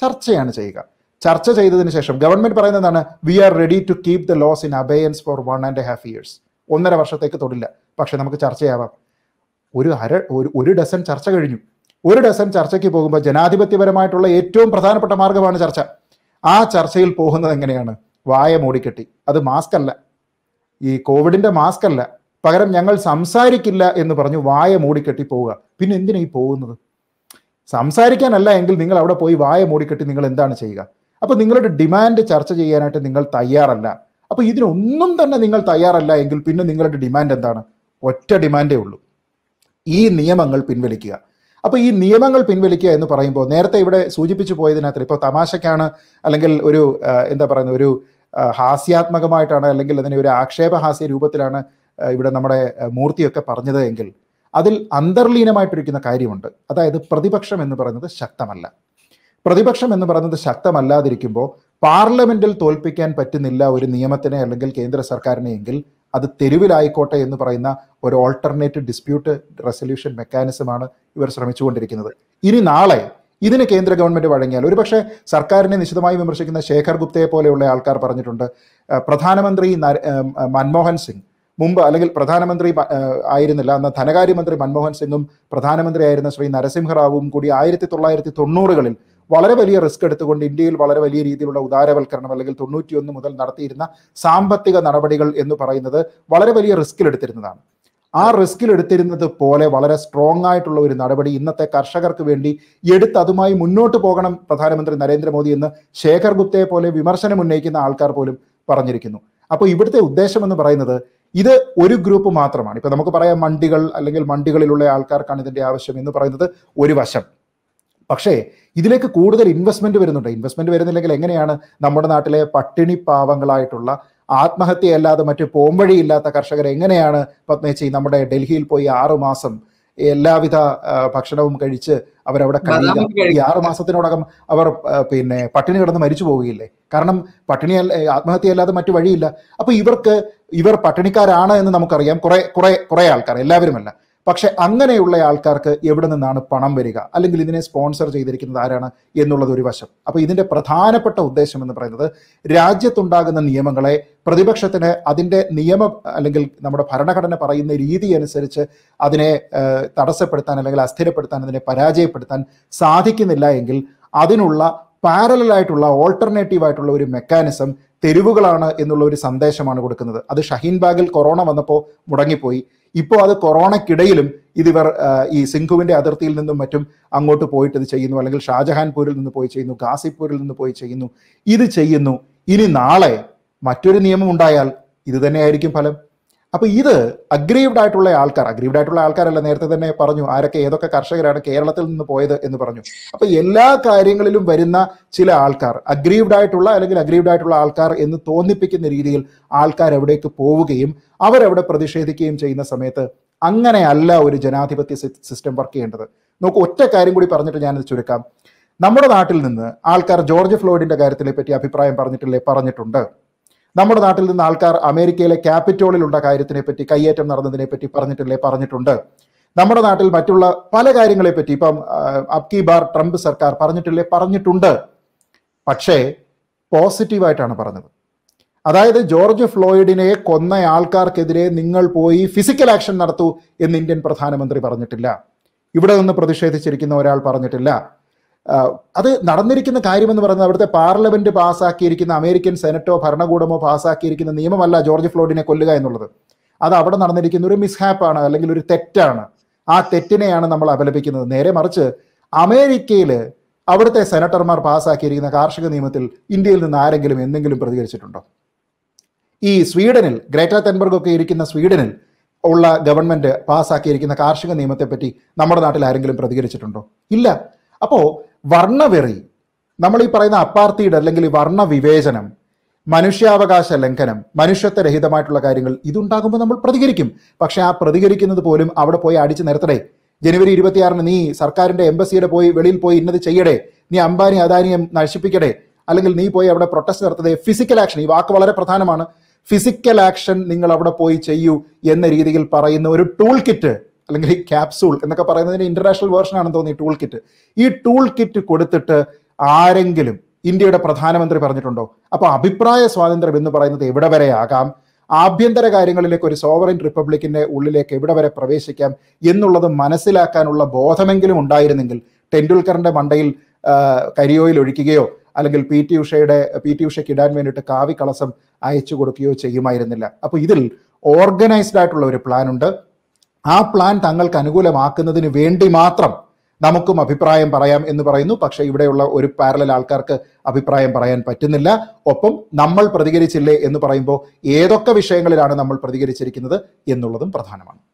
ചർച്ചയാണ് ചെയ്യുക ചർച്ച ചെയ്തതിന് ശേഷം ഗവൺമെന്റ് പറയുന്നത് എന്താണ് we are ready to keep the laws in abeyance for one and half years ഒന്നര വർഷത്തേക്ക് തൊടില്ല പക്ഷെ നമുക്ക് ചർച്ചയാവാം ഒരു അര ഒരു ഒരു ഡസൻ ചർച്ച കഴിഞ്ഞു ഒരു ഡസൻ ചർച്ചയ്ക്ക് പോകുമ്പോൾ ജനാധിപത്യപരമായിട്ടുള്ള ഏറ്റവും പ്രധാനപ്പെട്ട മാർഗമാണ് ചർച്ച ആ ചർച്ചയിൽ പോകുന്നത് എങ്ങനെയാണ് വായ മൂടിക്കെട്ടി അത് മാസ്ക് അല്ല ഈ കോവിഡിന്റെ മാസ്ക് അല്ല പകരം ഞങ്ങൾ സംസാരിക്കില്ല എന്ന് പറഞ്ഞു വായ മൂടിക്കെട്ടി പോവുക പിന്നെ എന്തിനാ ഈ പോകുന്നത് സംസാരിക്കാനല്ല എങ്കിൽ നിങ്ങൾ അവിടെ പോയി വായ മൂടിക്കെട്ടി നിങ്ങൾ എന്താണ് ചെയ്യുക അപ്പോൾ നിങ്ങളുടെ ഡിമാൻഡ് ചർച്ച ചെയ്യാനായിട്ട് നിങ്ങൾ തയ്യാറല്ല അപ്പോൾ ഇതിനൊന്നും തന്നെ നിങ്ങൾ തയ്യാറല്ല എങ്കിൽ പിന്നെ നിങ്ങളുടെ ഡിമാൻഡ് എന്താണ് ഒറ്റ ഡിമാൻഡേ ഉള്ളൂ ഈ നിയമങ്ങൾ പിൻവലിക്കുക അപ്പോൾ ഈ നിയമങ്ങൾ പിൻവലിക്കുക എന്ന് പറയുമ്പോൾ നേരത്തെ ഇവിടെ സൂചിപ്പിച്ചു പോയതിനകത്ത് ഇപ്പോൾ തമാശക്കാണ് അല്ലെങ്കിൽ ഒരു എന്താ പറയുന്നത് ഒരു ഹാസ്യാത്മകമായിട്ടാണ് അല്ലെങ്കിൽ അതിനെ ഒരു ആക്ഷേപഹാസ്യ രൂപത്തിലാണ് ഇവിടെ നമ്മുടെ മൂർത്തിയൊക്കെ പറഞ്ഞത് എങ്കിൽ അതിൽ അന്തർലീനമായിട്ടിരിക്കുന്ന കാര്യമുണ്ട് അതായത് പ്രതിപക്ഷം എന്ന് പറയുന്നത് ശക്തമല്ല പ്രതിപക്ഷം എന്ന് പറയുന്നത് ശക്തമല്ലാതിരിക്കുമ്പോൾ പാർലമെന്റിൽ തോൽപ്പിക്കാൻ പറ്റുന്നില്ല ഒരു നിയമത്തിനെ അല്ലെങ്കിൽ കേന്ദ്ര സർക്കാരിനെ അത് തെരുവിലായിക്കോട്ടെ എന്ന് പറയുന്ന ഒരു ഓൾട്ടർനേറ്റീവ് ഡിസ്പ്യൂട്ട് റെസൊല്യൂഷൻ മെക്കാനിസമാണ് ഇവർ ശ്രമിച്ചുകൊണ്ടിരിക്കുന്നത് ഇനി നാളെ ഇതിന് കേന്ദ്ര ഗവൺമെന്റ് വഴങ്ങിയാൽ ഒരുപക്ഷെ സർക്കാരിനെ നിശിതമായി വിമർശിക്കുന്ന ശേഖർ ഗുപ്തയെ പോലെയുള്ള ആൾക്കാർ പറഞ്ഞിട്ടുണ്ട് പ്രധാനമന്ത്രി മൻമോഹൻ സിംഗ് മുമ്പ് അല്ലെങ്കിൽ പ്രധാനമന്ത്രി ആയിരുന്നില്ല അന്ന് ധനകാര്യമന്ത്രി മൻമോഹൻ സിംഗും ആയിരുന്ന ശ്രീ നരസിംഹറാവുവും കൂടി ആയിരത്തി തൊള്ളായിരത്തി തൊണ്ണൂറുകളിൽ വളരെ വലിയ റിസ്ക് എടുത്തുകൊണ്ട് ഇന്ത്യയിൽ വളരെ വലിയ രീതിയിലുള്ള ഉദാരവൽക്കരണം അല്ലെങ്കിൽ തൊണ്ണൂറ്റിയൊന്ന് മുതൽ നടത്തിയിരുന്ന സാമ്പത്തിക നടപടികൾ എന്ന് പറയുന്നത് വളരെ വലിയ റിസ്കിൽ എടുത്തിരുന്നതാണ് ആ റിസ്കിൽ എടുത്തിരുന്നത് പോലെ വളരെ സ്ട്രോങ് ആയിട്ടുള്ള ഒരു നടപടി ഇന്നത്തെ കർഷകർക്ക് വേണ്ടി എടുത്ത് അതുമായി മുന്നോട്ട് പോകണം പ്രധാനമന്ത്രി നരേന്ദ്രമോദി എന്ന് ശേഖർ ഗുപ്തയെ പോലെ വിമർശനം ഉന്നയിക്കുന്ന ആൾക്കാർ പോലും പറഞ്ഞിരിക്കുന്നു അപ്പോൾ ഇവിടുത്തെ ഉദ്ദേശം എന്ന് പറയുന്നത് ഇത് ഒരു ഗ്രൂപ്പ് മാത്രമാണ് ഇപ്പൊ നമുക്ക് പറയാം മണ്ടികൾ അല്ലെങ്കിൽ മണ്ടികളിലുള്ള ആൾക്കാർക്കാണ് ഇതിന്റെ ആവശ്യം എന്ന് പറയുന്നത് ഒരു വശം പക്ഷേ ഇതിലേക്ക് കൂടുതൽ ഇൻവെസ്റ്റ്മെന്റ് വരുന്നുണ്ട് ഇൻവെസ്റ്റ്മെന്റ് വരുന്നില്ലെങ്കിൽ എങ്ങനെയാണ് നമ്മുടെ നാട്ടിലെ പട്ടിണി പാവങ്ങളായിട്ടുള്ള ആത്മഹത്യയല്ലാതെ മറ്റ് പോംവഴിയില്ലാത്ത കർഷകർ എങ്ങനെയാണ് പത്മേച്ചി നമ്മുടെ ഡൽഹിയിൽ പോയി ആറുമാസം എല്ലാവിധ ഭക്ഷണവും കഴിച്ച് അവരവിടെ കഴിയുക ഈ ആറു മാസത്തിനോടകം അവർ പിന്നെ പട്ടിണി കിടന്ന് മരിച്ചു പോവുകയില്ലേ കാരണം പട്ടിണി ആത്മഹത്യയല്ലാതെ മറ്റു വഴിയില്ല അപ്പൊ ഇവർക്ക് ഇവർ പട്ടിണിക്കാരാണ് എന്ന് നമുക്കറിയാം കുറെ കുറെ കുറെ ആൾക്കാർ എല്ലാവരുമല്ല പക്ഷെ അങ്ങനെയുള്ള ആൾക്കാർക്ക് എവിടെ നിന്നാണ് പണം വരിക അല്ലെങ്കിൽ ഇതിനെ സ്പോൺസർ ചെയ്തിരിക്കുന്നത് ആരാണ് എന്നുള്ളത് ഒരു വശം അപ്പോൾ ഇതിന്റെ പ്രധാനപ്പെട്ട ഉദ്ദേശം എന്ന് പറയുന്നത് രാജ്യത്തുണ്ടാകുന്ന നിയമങ്ങളെ പ്രതിപക്ഷത്തിന് അതിന്റെ നിയമ അല്ലെങ്കിൽ നമ്മുടെ ഭരണഘടന പറയുന്ന രീതി അനുസരിച്ച് അതിനെ തടസ്സപ്പെടുത്താൻ അല്ലെങ്കിൽ അസ്ഥിരപ്പെടുത്താൻ അതിനെ പരാജയപ്പെടുത്താൻ സാധിക്കുന്നില്ല എങ്കിൽ അതിനുള്ള പാരലായിട്ടുള്ള ഓൾട്ടർനേറ്റീവ് ആയിട്ടുള്ള ഒരു മെക്കാനിസം തെരുവുകളാണ് എന്നുള്ള ഒരു സന്ദേശമാണ് കൊടുക്കുന്നത് അത് ഷഹീൻ ബാഗിൽ കൊറോണ വന്നപ്പോൾ മുടങ്ങിപ്പോയി ഇപ്പോൾ അത് കൊറോണയ്ക്കിടയിലും ഇതിവർ ഈ സിംഘുവിൻ്റെ അതിർത്തിയിൽ നിന്നും മറ്റും അങ്ങോട്ട് പോയിട്ട് ഇത് ചെയ്യുന്നു അല്ലെങ്കിൽ ഷാജഹാൻപൂരിൽ നിന്ന് പോയി ചെയ്യുന്നു ഗാസിപ്പൂരിൽ നിന്ന് പോയി ചെയ്യുന്നു ഇത് ചെയ്യുന്നു ഇനി നാളെ മറ്റൊരു നിയമം ഉണ്ടായാൽ ഇത് തന്നെയായിരിക്കും ഫലം അപ്പോൾ ഇത് അഗ്രീവ്ഡ് ആയിട്ടുള്ള ആൾക്കാർ അഗ്രീവ്ഡ് ആയിട്ടുള്ള ആൾക്കാരല്ല നേരത്തെ തന്നെ പറഞ്ഞു ആരൊക്കെ ഏതൊക്കെ കർഷകരാണ് കേരളത്തിൽ നിന്ന് പോയത് എന്ന് പറഞ്ഞു അപ്പോൾ എല്ലാ കാര്യങ്ങളിലും വരുന്ന ചില ആൾക്കാർ അഗ്രീവ്ഡ് ആയിട്ടുള്ള അല്ലെങ്കിൽ അഗ്രീവ്ഡ് ആയിട്ടുള്ള ആൾക്കാർ എന്ന് തോന്നിപ്പിക്കുന്ന രീതിയിൽ ആൾക്കാർ എവിടേക്ക് പോവുകയും അവരവിടെ പ്രതിഷേധിക്കുകയും ചെയ്യുന്ന സമയത്ത് അങ്ങനെയല്ല ഒരു ജനാധിപത്യ സിസ്റ്റം വർക്ക് ചെയ്യേണ്ടത് നോക്കൂ ഒറ്റ കാര്യം കൂടി പറഞ്ഞിട്ട് ഞാനത് ചുരുക്കാം നമ്മുടെ നാട്ടിൽ നിന്ന് ആൾക്കാർ ജോർജ് ഫ്ലോയിഡിന്റെ കാര്യത്തിലെ പറ്റി അഭിപ്രായം പറഞ്ഞിട്ടില്ലേ പറഞ്ഞിട്ടുണ്ട് നമ്മുടെ നാട്ടിൽ നിന്ന് ആൾക്കാർ അമേരിക്കയിലെ ക്യാപിറ്റോളിലുള്ള കാര്യത്തിനെ പറ്റി കയ്യേറ്റം നടന്നതിനെ പറ്റി പറഞ്ഞിട്ടില്ലേ പറഞ്ഞിട്ടുണ്ട് നമ്മുടെ നാട്ടിൽ മറ്റുള്ള പല കാര്യങ്ങളെ പറ്റി ഇപ്പം അബ്കി ബാർ ട്രംപ് സർക്കാർ പറഞ്ഞിട്ടില്ലേ പറഞ്ഞിട്ടുണ്ട് പക്ഷേ പോസിറ്റീവായിട്ടാണ് പറഞ്ഞത് അതായത് ജോർജ് ഫ്ലോയിഡിനെ കൊന്ന ആൾക്കാർക്കെതിരെ നിങ്ങൾ പോയി ഫിസിക്കൽ ആക്ഷൻ നടത്തൂ എന്ന് ഇന്ത്യൻ പ്രധാനമന്ത്രി പറഞ്ഞിട്ടില്ല ഇവിടെ നിന്ന് പ്രതിഷേധിച്ചിരിക്കുന്ന ഒരാൾ പറഞ്ഞിട്ടില്ല അത് നടന്നിരിക്കുന്ന കാര്യമെന്ന് പറയുന്നത് അവിടുത്തെ പാർലമെന്റ് പാസ്സാക്കിയിരിക്കുന്ന അമേരിക്കൻ സെനറ്റോ ഭരണകൂടമോ പാസ്സാക്കിയിരിക്കുന്ന നിയമമല്ല ജോർജ് ഫ്ലോഡിനെ കൊല്ലുക എന്നുള്ളത് അത് അവിടെ നടന്നിരിക്കുന്ന ഒരു മിസ്ഹാപ്പാണ് അല്ലെങ്കിൽ ഒരു തെറ്റാണ് ആ തെറ്റിനെയാണ് നമ്മൾ അപലപിക്കുന്നത് നേരെ മറിച്ച് അമേരിക്കയിൽ അവിടുത്തെ സെനറ്റർമാർ പാസ്സാക്കിയിരിക്കുന്ന കാർഷിക നിയമത്തിൽ ഇന്ത്യയിൽ നിന്ന് ആരെങ്കിലും എന്തെങ്കിലും പ്രതികരിച്ചിട്ടുണ്ടോ ഈ സ്വീഡനിൽ ഗ്രേറ്റർ തെൻബർഗ് ഒക്കെ ഇരിക്കുന്ന സ്വീഡനിൽ ഉള്ള ഗവൺമെന്റ് പാസ്സാക്കിയിരിക്കുന്ന കാർഷിക നിയമത്തെപ്പറ്റി നമ്മുടെ നാട്ടിൽ ആരെങ്കിലും പ്രതികരിച്ചിട്ടുണ്ടോ ഇല്ല അപ്പോൾ വർണ്ണവെറി നമ്മൾ ഈ പറയുന്ന അപ്പാർത്തിയുടെ അല്ലെങ്കിൽ വർണ്ണ വിവേചനം മനുഷ്യാവകാശ ലംഘനം മനുഷ്യത്വരഹിതമായിട്ടുള്ള കാര്യങ്ങൾ ഇതുണ്ടാകുമ്പോൾ നമ്മൾ പ്രതികരിക്കും പക്ഷേ ആ പ്രതികരിക്കുന്നത് പോലും അവിടെ പോയി അടിച്ചു നിരത്തടേ ജനുവരി ഇരുപത്തിയാറിന് നീ സർക്കാരിന്റെ എംബസിയുടെ പോയി വെളിയിൽ പോയി ഇന്നത് ചെയ്യടേ നീ അംബാനി അദാനിയം നശിപ്പിക്കടേ അല്ലെങ്കിൽ നീ പോയി അവിടെ പ്രൊട്ടസ്റ്റ് നടത്തതേ ഫിസിക്കൽ ആക്ഷൻ ഈ വാക്ക് വളരെ പ്രധാനമാണ് ഫിസിക്കൽ ആക്ഷൻ നിങ്ങൾ അവിടെ പോയി ചെയ്യൂ എന്ന രീതിയിൽ പറയുന്ന ഒരു ടൂൾ കിറ്റ് അല്ലെങ്കിൽ ഈ ക്യാപ്സൂൾ എന്നൊക്കെ പറയുന്നതിന് ഇന്റർനാഷണൽ വേർഷൻ ആണെന്ന് തോന്നി ടൂൾ കിറ്റ് ഈ ടൂൾ കിറ്റ് കൊടുത്തിട്ട് ആരെങ്കിലും ഇന്ത്യയുടെ പ്രധാനമന്ത്രി പറഞ്ഞിട്ടുണ്ടോ അപ്പോൾ അഭിപ്രായ സ്വാതന്ത്ര്യം എന്ന് പറയുന്നത് എവിടെ ആകാം ആഭ്യന്തര കാര്യങ്ങളിലേക്ക് ഒരു സോവറിൻ റിപ്പബ്ലിക്കിന്റെ ഉള്ളിലേക്ക് എവിടെ വരെ പ്രവേശിക്കാം എന്നുള്ളത് മനസ്സിലാക്കാനുള്ള ബോധമെങ്കിലും ഉണ്ടായിരുന്നെങ്കിൽ ടെൻഡുൽക്കറിന്റെ മണ്ടയിൽ കരിയോയിൽ ഒഴിക്കുകയോ അല്ലെങ്കിൽ പി ടി ഉഷയുടെ പി ടി ഉഷയ്ക്ക് ഇടാൻ വേണ്ടിയിട്ട് കാവി കളസം അയച്ചു കൊടുക്കുകയോ ചെയ്യുമായിരുന്നില്ല അപ്പോൾ ഇതിൽ ഓർഗനൈസ്ഡ് ആയിട്ടുള്ള ഒരു പ്ലാൻ ഉണ്ട് ആ പ്ലാൻ തങ്ങൾക്ക് അനുകൂലമാക്കുന്നതിന് വേണ്ടി മാത്രം നമുക്കും അഭിപ്രായം പറയാം എന്ന് പറയുന്നു പക്ഷേ ഇവിടെയുള്ള ഒരു പാരലൽ ആൾക്കാർക്ക് അഭിപ്രായം പറയാൻ പറ്റുന്നില്ല ഒപ്പം നമ്മൾ പ്രതികരിച്ചില്ലേ എന്ന് പറയുമ്പോൾ ഏതൊക്കെ വിഷയങ്ങളിലാണ് നമ്മൾ പ്രതികരിച്ചിരിക്കുന്നത് എന്നുള്ളതും പ്രധാനമാണ്